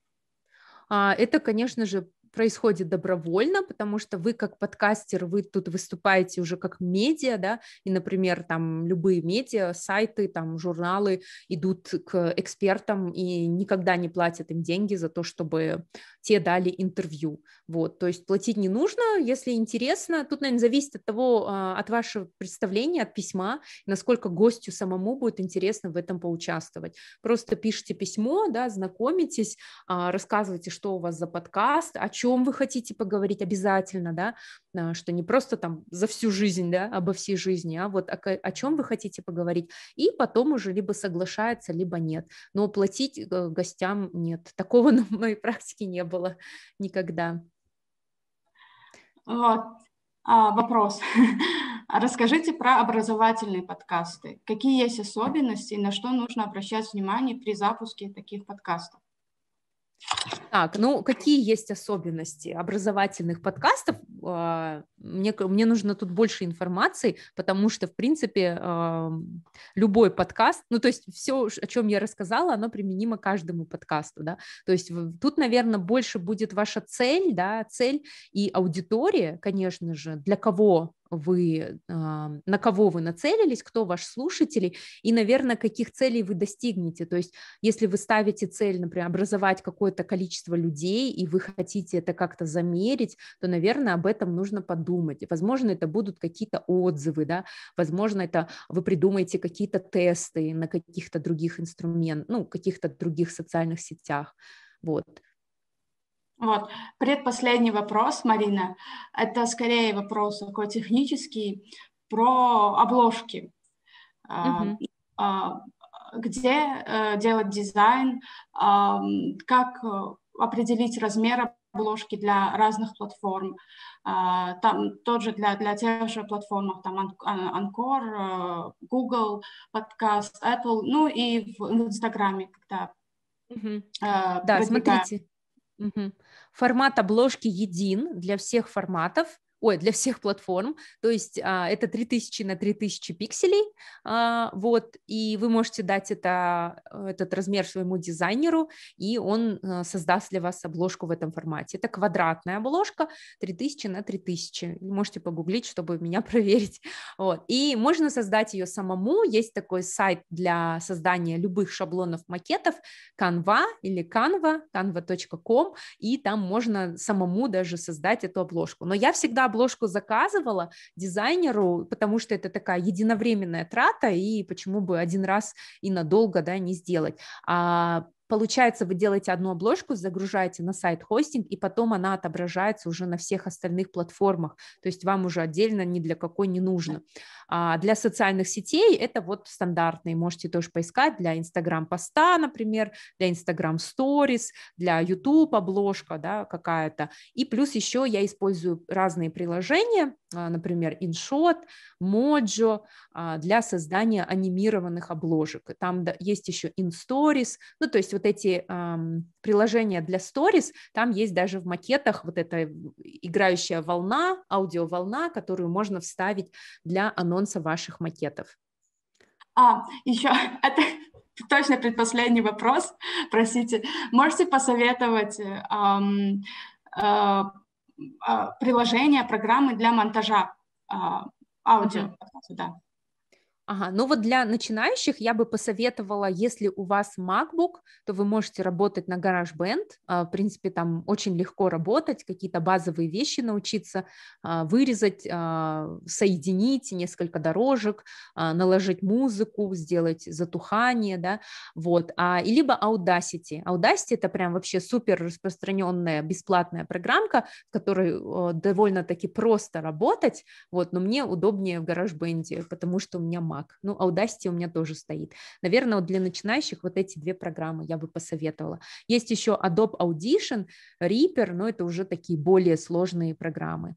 А, это, конечно же, происходит добровольно, потому что вы как подкастер, вы тут выступаете уже как медиа, да, и, например, там любые медиа, сайты, там журналы идут к экспертам и никогда не платят им деньги за то, чтобы те дали интервью, вот, то есть платить не нужно, если интересно, тут, наверное, зависит от того, а, от вашего представления, от письма, насколько гостю самому будет интересно в этом поучаствовать, просто пишите письмо, да, знакомитесь, а, рассказывайте, что у вас за подкаст, о чем чем вы хотите поговорить обязательно, да, э, что не просто там за всю жизнь, да, обо всей жизни, а вот о, о чем вы хотите поговорить, и потом уже либо соглашается, либо нет, но платить э, гостям нет, (laughs) такого на моей практике не было никогда. Вот, а, вопрос. (laughs) Расскажите про образовательные подкасты. Какие есть особенности и на что нужно обращать внимание при запуске таких подкастов? Так, ну какие есть особенности образовательных подкастов? А, мне, мне нужно тут больше информации, потому что, в принципе, любой подкаст, ну, то есть все, о чем я рассказала, оно применимо каждому подкасту, да, то есть тут, наверное, больше будет ваша цель, да, цель и аудитория, конечно же, для кого вы, а, на кого вы нацелились, кто ваш слушатель, и, наверное, каких целей вы достигнете. То есть, если вы ставите цель, например, образовать какое-то количество людей, и вы хотите это как-то замерить, то, наверное, об этом этом нужно подумать. Возможно, это будут какие-то отзывы, да, возможно, это вы придумаете какие-то тесты на каких-то других инструментах, ну, каких-то других социальных сетях, вот. Вот, предпоследний вопрос, Марина, это скорее вопрос такой технический про обложки. Угу. где э, делать дизайн, как э, определить размер обложки для разных платформ. А, там тот же для, для тех же платформ, там Анкор, э, Google, подкаст, Apple, ну и в Инстаграме, когда... Угу. Э, да, смотрите. Угу. Формат обложки един для всех форматов, ой, для всех платформ, то есть а, это 3000 на 3000 пикселей, а, вот, и вы можете дать это, этот размер своему дизайнеру, и он а, создаст для вас обложку в этом формате. Это квадратная обложка 3000 на 3000, можете погуглить, чтобы меня (laughs) проверить, вот, и можно создать ее самому, есть такой сайт для создания любых шаблонов макетов, Canva или Canva, canva.com, и там можно самому даже создать эту обложку, но я всегда обложку заказывала дизайнеру, потому что это такая единовременная трата, и почему бы один раз и надолго, да, не сделать. А Получается, вы делаете одну обложку, загружаете на сайт хостинг, и потом она отображается уже на всех остальных платформах. То есть вам уже отдельно ни для какой не нужно. А для социальных сетей это вот стандартные. Можете тоже поискать для Инстаграм-поста, например, для Инстаграм-сторис, для YouTube обложка да, какая-то. И плюс еще я использую разные приложения, а, например, InShot, Mojo, а, для создания анимированных обложек. Там есть еще InStories, ну то есть вот эти эм, приложения для сторис, там есть даже в макетах вот эта играющая волна, аудиоволна, которую можно вставить для анонса ваших макетов. А, еще (laughs) это точно предпоследний вопрос, простите. Можете посоветовать эм, э, а, приложения, программы для монтажа э, аудио? Mm-hmm. Да. Ага, ну вот для начинающих я бы посоветовала, если у вас MacBook, то вы можете работать на GarageBand. А, в принципе, там очень легко работать, какие-то базовые вещи научиться а, вырезать, а, соединить несколько дорожек, наложить музыку, сделать затухание, да, вот. А, и либо Audacity. Audacity – это прям вообще супер распространенная бесплатная программка, в которой довольно-таки просто работать, вот, но мне удобнее в GarageBand, потому что у меня Mac. Ну, Audacity у меня тоже стоит. Наверное, вот для начинающих вот эти две программы я бы посоветовала. Есть еще Adobe Audition, Reaper, но это уже такие более сложные программы.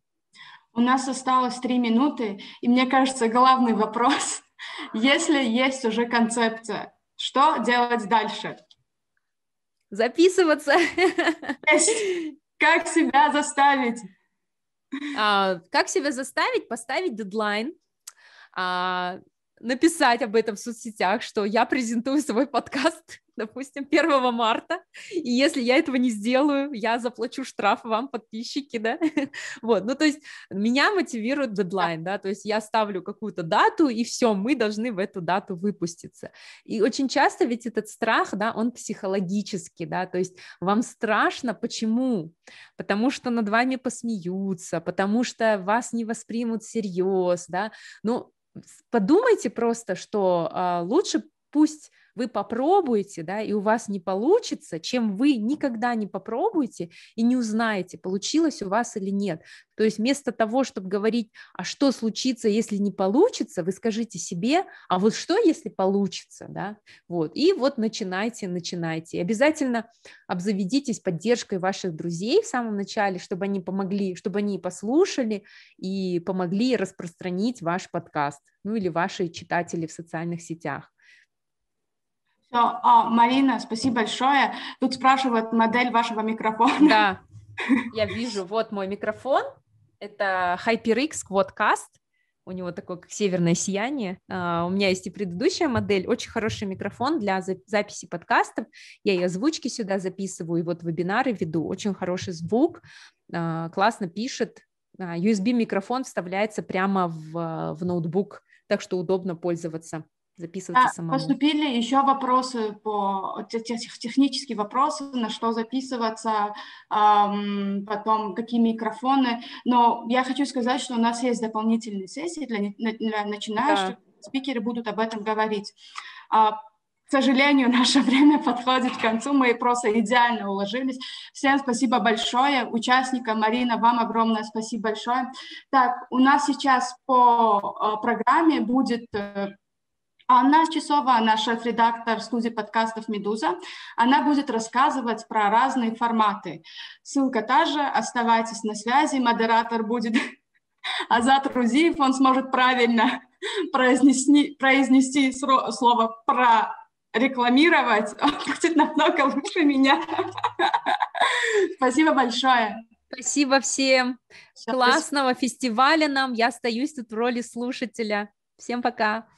У нас осталось три минуты, и мне кажется, главный вопрос, (laughs) если есть уже концепция, что делать дальше? Записываться. Есть. Как себя заставить? А, как себя заставить? Поставить дедлайн. А, написать об этом в соцсетях, что я презентую свой подкаст, (laughs) допустим, 1 марта, и если я этого не сделаю, я заплачу штраф вам, подписчики, да, (laughs) вот, ну, то есть меня мотивирует дедлайн, да, то есть я ставлю какую-то дату, и все, мы должны в эту дату выпуститься, и очень часто ведь этот страх, да, он психологический, да, то есть вам страшно, почему? Потому что над вами посмеются, потому что вас не воспримут всерьез, да, ну, подумайте просто, что э, лучше пусть вы попробуете, да, и у вас не получится, чем вы никогда не попробуете и не узнаете, получилось у вас или нет. То есть вместо того, чтобы говорить, а что случится, если не получится, вы скажите себе, а вот что, если получится, да, вот, и вот начинайте, начинайте. И обязательно обзаведитесь поддержкой ваших друзей в самом начале, чтобы они помогли, чтобы они послушали и помогли распространить ваш подкаст, ну или ваши читатели в социальных сетях. Все, а, Марина, спасибо большое. Тут спрашивают модель вашего микрофона. Да, (laughs) я вижу, вот мой микрофон. Это HyperX Quadcast. У него такое как северное сияние. А, у меня есть и предыдущая модель. Очень хороший микрофон для записи подкастов. Я и озвучки сюда записываю, и вот вебинары веду. Очень хороший звук, а, классно пишет. А, USB-микрофон вставляется прямо в, в ноутбук, так что удобно пользоваться записываться да, самому. Поступили еще вопросы по технические вопросы, на что записываться, эм, потом какие микрофоны. Но я хочу сказать, что у нас есть дополнительные сессии для, для начинающих. Да. Спикеры будут об этом говорить. А, к сожалению, (laughs) наше время подходит к концу, мы просто идеально уложились. Всем спасибо большое, участникам, Марина, вам огромное спасибо большое. Так, у нас сейчас по а, программе будет э, Анна Часова, наш редактор студии подкастов «Медуза», она будет рассказывать про разные форматы. Ссылка та же, оставайтесь на связи, модератор будет (laughs) Азат Рузиев, он сможет правильно (laughs) произнести, произнести слово «про» рекламировать, (laughs) он будет намного лучше меня. Спасибо большое. Спасибо всем. Все, Классного спасибо. фестиваля нам. Я остаюсь тут в роли слушателя. Всем пока.